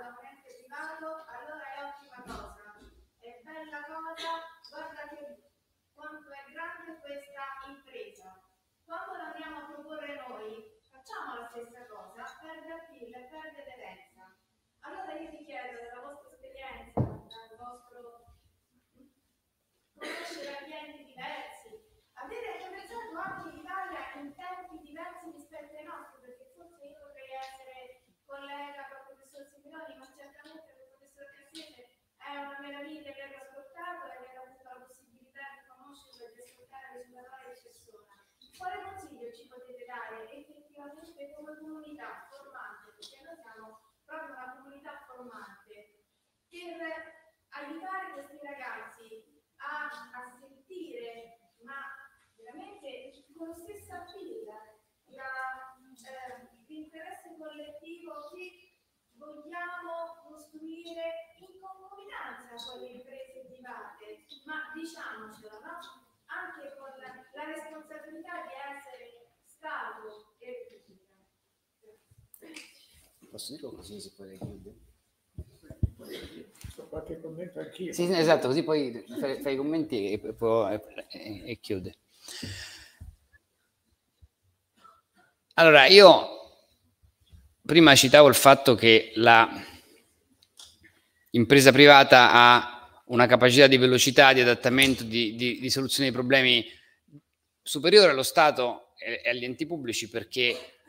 dico così si può chiudere. Qualche commento anch'io. Sì, esatto, così poi fai, i commenti e, e, e, e chiude. Allora, io prima citavo il fatto che la impresa privata ha una capacità di velocità, di adattamento, di, di, di soluzione dei problemi superiore allo Stato e agli enti pubblici perché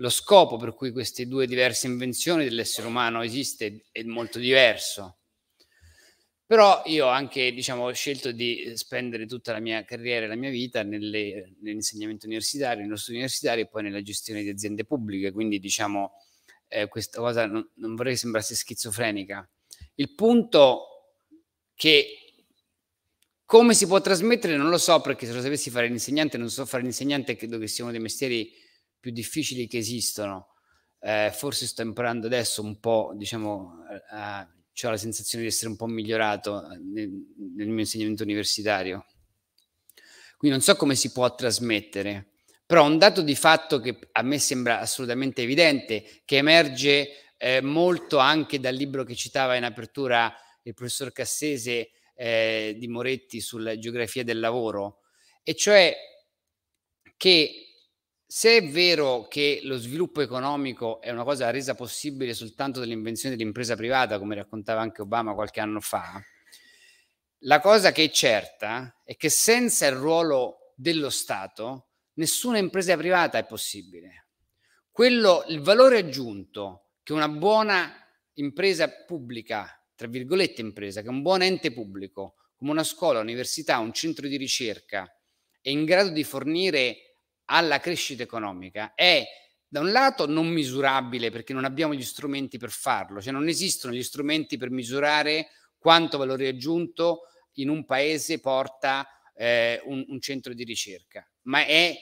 lo scopo per cui queste due diverse invenzioni dell'essere umano esiste è molto diverso. Però io anche, diciamo, ho scelto di spendere tutta la mia carriera e la mia vita nelle, nell'insegnamento universitario, nello studio universitario e poi nella gestione di aziende pubbliche, quindi diciamo eh, questa cosa non, non vorrei che sembrasse schizofrenica. Il punto che come si può trasmettere non lo so perché se lo sapessi fare l'insegnante, non so fare l'insegnante, credo che sia uno dei mestieri più difficili che esistono. Eh, forse sto imparando adesso un po', diciamo, eh, ho la sensazione di essere un po' migliorato eh, nel, nel mio insegnamento universitario. Quindi non so come si può trasmettere, però un dato di fatto che a me sembra assolutamente evidente, che emerge eh, molto anche dal libro che citava in apertura il professor Cassese eh, di Moretti sulla geografia del lavoro, e cioè che se è vero che lo sviluppo economico è una cosa resa possibile soltanto dall'invenzione dell'impresa privata, come raccontava anche Obama qualche anno fa, la cosa che è certa è che senza il ruolo dello Stato nessuna impresa privata è possibile. Quello, il valore aggiunto che una buona impresa pubblica, tra virgolette impresa, che un buon ente pubblico, come una scuola, un'università, un centro di ricerca, è in grado di fornire alla crescita economica è da un lato non misurabile perché non abbiamo gli strumenti per farlo, cioè non esistono gli strumenti per misurare quanto valore aggiunto in un paese porta eh, un, un centro di ricerca, ma è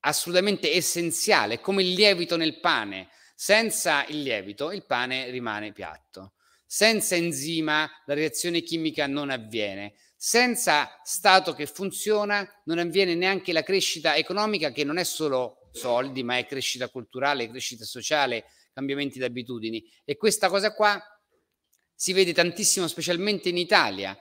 assolutamente essenziale, come il lievito nel pane. Senza il lievito il pane rimane piatto. Senza enzima la reazione chimica non avviene. Senza Stato che funziona non avviene neanche la crescita economica che non è solo soldi, ma è crescita culturale, crescita sociale, cambiamenti di abitudini. E questa cosa qua si vede tantissimo, specialmente in Italia,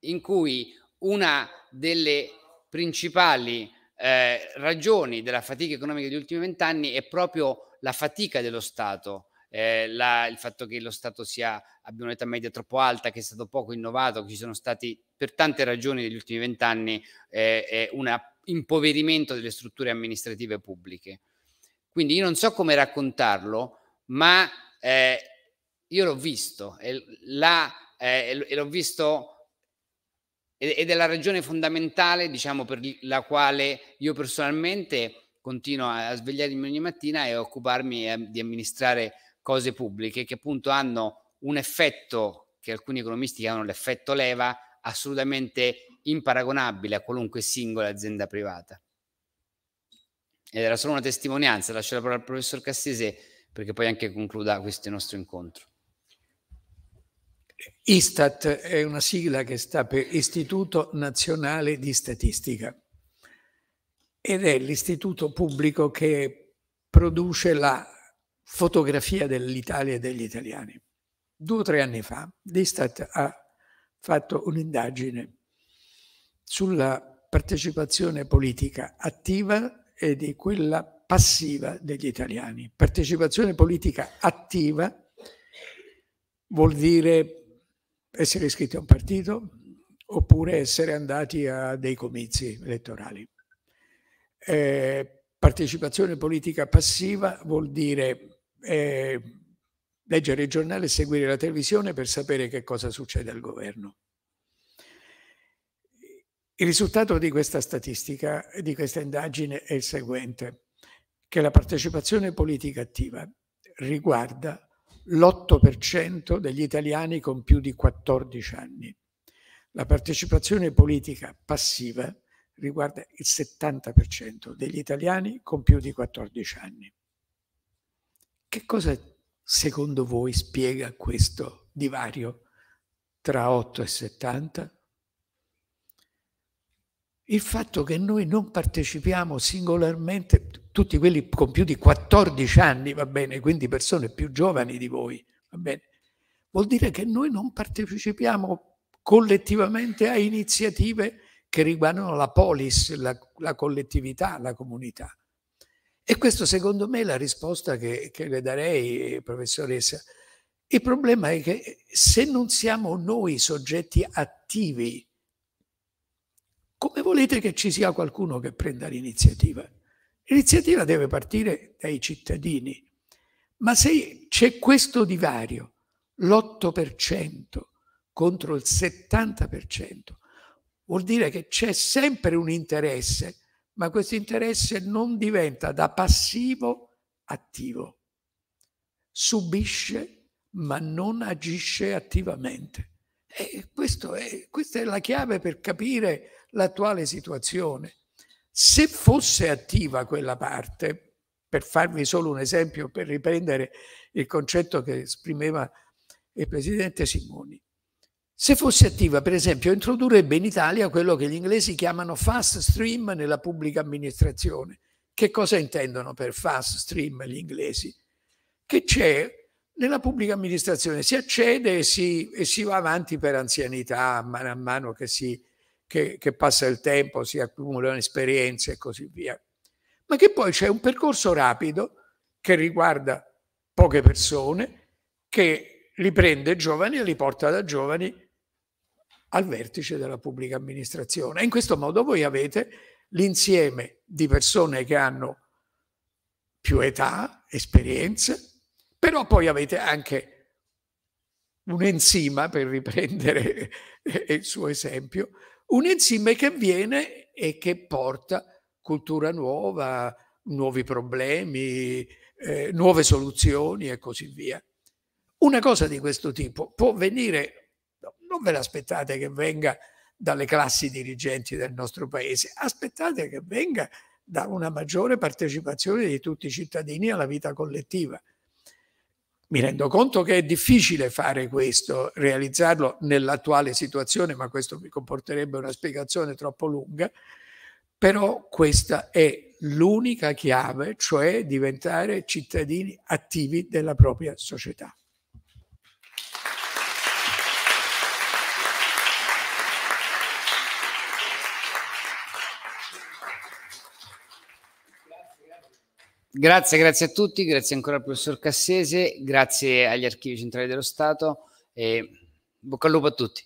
in cui una delle principali eh, ragioni della fatica economica degli ultimi vent'anni è proprio la fatica dello Stato eh, la, il fatto che lo Stato sia, abbia un'età media troppo alta, che è stato poco innovato, che ci sono stati per tante ragioni negli ultimi vent'anni eh, un impoverimento delle strutture amministrative pubbliche. Quindi io non so come raccontarlo, ma eh, io l'ho visto e, la, eh, e l'ho visto ed è la ragione fondamentale, diciamo, per la quale io personalmente continuo a svegliarmi ogni mattina e occuparmi eh, di amministrare cose pubbliche che appunto hanno un effetto che alcuni economisti chiamano l'effetto leva assolutamente imparagonabile a qualunque singola azienda privata. Ed era solo una testimonianza, lascio la parola al professor Cassese perché poi anche concluda questo nostro incontro. Istat è una sigla che sta per Istituto Nazionale di Statistica ed è l'istituto pubblico che produce la fotografia dell'Italia e degli italiani. Due o tre anni fa l'Istat ha fatto un'indagine sulla partecipazione politica attiva e di quella passiva degli italiani. Partecipazione politica attiva vuol dire essere iscritti a un partito oppure essere andati a dei comizi elettorali. Eh, partecipazione politica passiva vuol dire eh, leggere il giornale e seguire la televisione per sapere che cosa succede al governo. Il risultato di questa statistica, di questa indagine, è il seguente, che la partecipazione politica attiva riguarda l'8% degli italiani con più di 14 anni. La partecipazione politica passiva riguarda il 70% degli italiani con più di 14 anni. Che cosa secondo voi spiega questo divario tra 8 e 70? Il fatto che noi non partecipiamo singolarmente, tutti quelli compiuti 14 anni, va bene, quindi persone più giovani di voi, va bene, vuol dire che noi non partecipiamo collettivamente a iniziative che riguardano la polis, la, la collettività, la comunità. E questo secondo me è la risposta che, che le darei, eh, professoressa. Il problema è che eh, se non siamo noi soggetti attivi, come volete che ci sia qualcuno che prenda l'iniziativa? L'iniziativa deve partire dai cittadini, ma se c'è questo divario, l'8% contro il 70%, vuol dire che c'è sempre un interesse ma questo interesse non diventa da passivo attivo. Subisce ma non agisce attivamente. E è, questa è la chiave per capire l'attuale situazione. Se fosse attiva quella parte, per farvi solo un esempio, per riprendere il concetto che esprimeva il presidente Simoni, se fosse attiva, per esempio, introdurrebbe in Italia quello che gli inglesi chiamano fast stream nella pubblica amministrazione. Che cosa intendono per fast stream gli inglesi? Che c'è nella pubblica amministrazione, si accede e si, e si va avanti per anzianità, man mano che, si, che, che passa il tempo, si accumulano esperienze e così via. Ma che poi c'è un percorso rapido che riguarda poche persone, che li prende giovani e li porta da giovani al vertice della pubblica amministrazione. In questo modo voi avete l'insieme di persone che hanno più età, esperienze, però poi avete anche un enzima, per riprendere *laughs* il suo esempio, un enzima che viene e che porta cultura nuova, nuovi problemi, eh, nuove soluzioni e così via. Una cosa di questo tipo può venire non ve l'aspettate che venga dalle classi dirigenti del nostro paese, aspettate che venga da una maggiore partecipazione di tutti i cittadini alla vita collettiva. Mi rendo conto che è difficile fare questo, realizzarlo nell'attuale situazione, ma questo mi comporterebbe una spiegazione troppo lunga, però questa è l'unica chiave, cioè diventare cittadini attivi della propria società. Grazie, grazie a tutti, grazie ancora al professor Cassese, grazie agli archivi centrali dello Stato e bocca al lupo a tutti.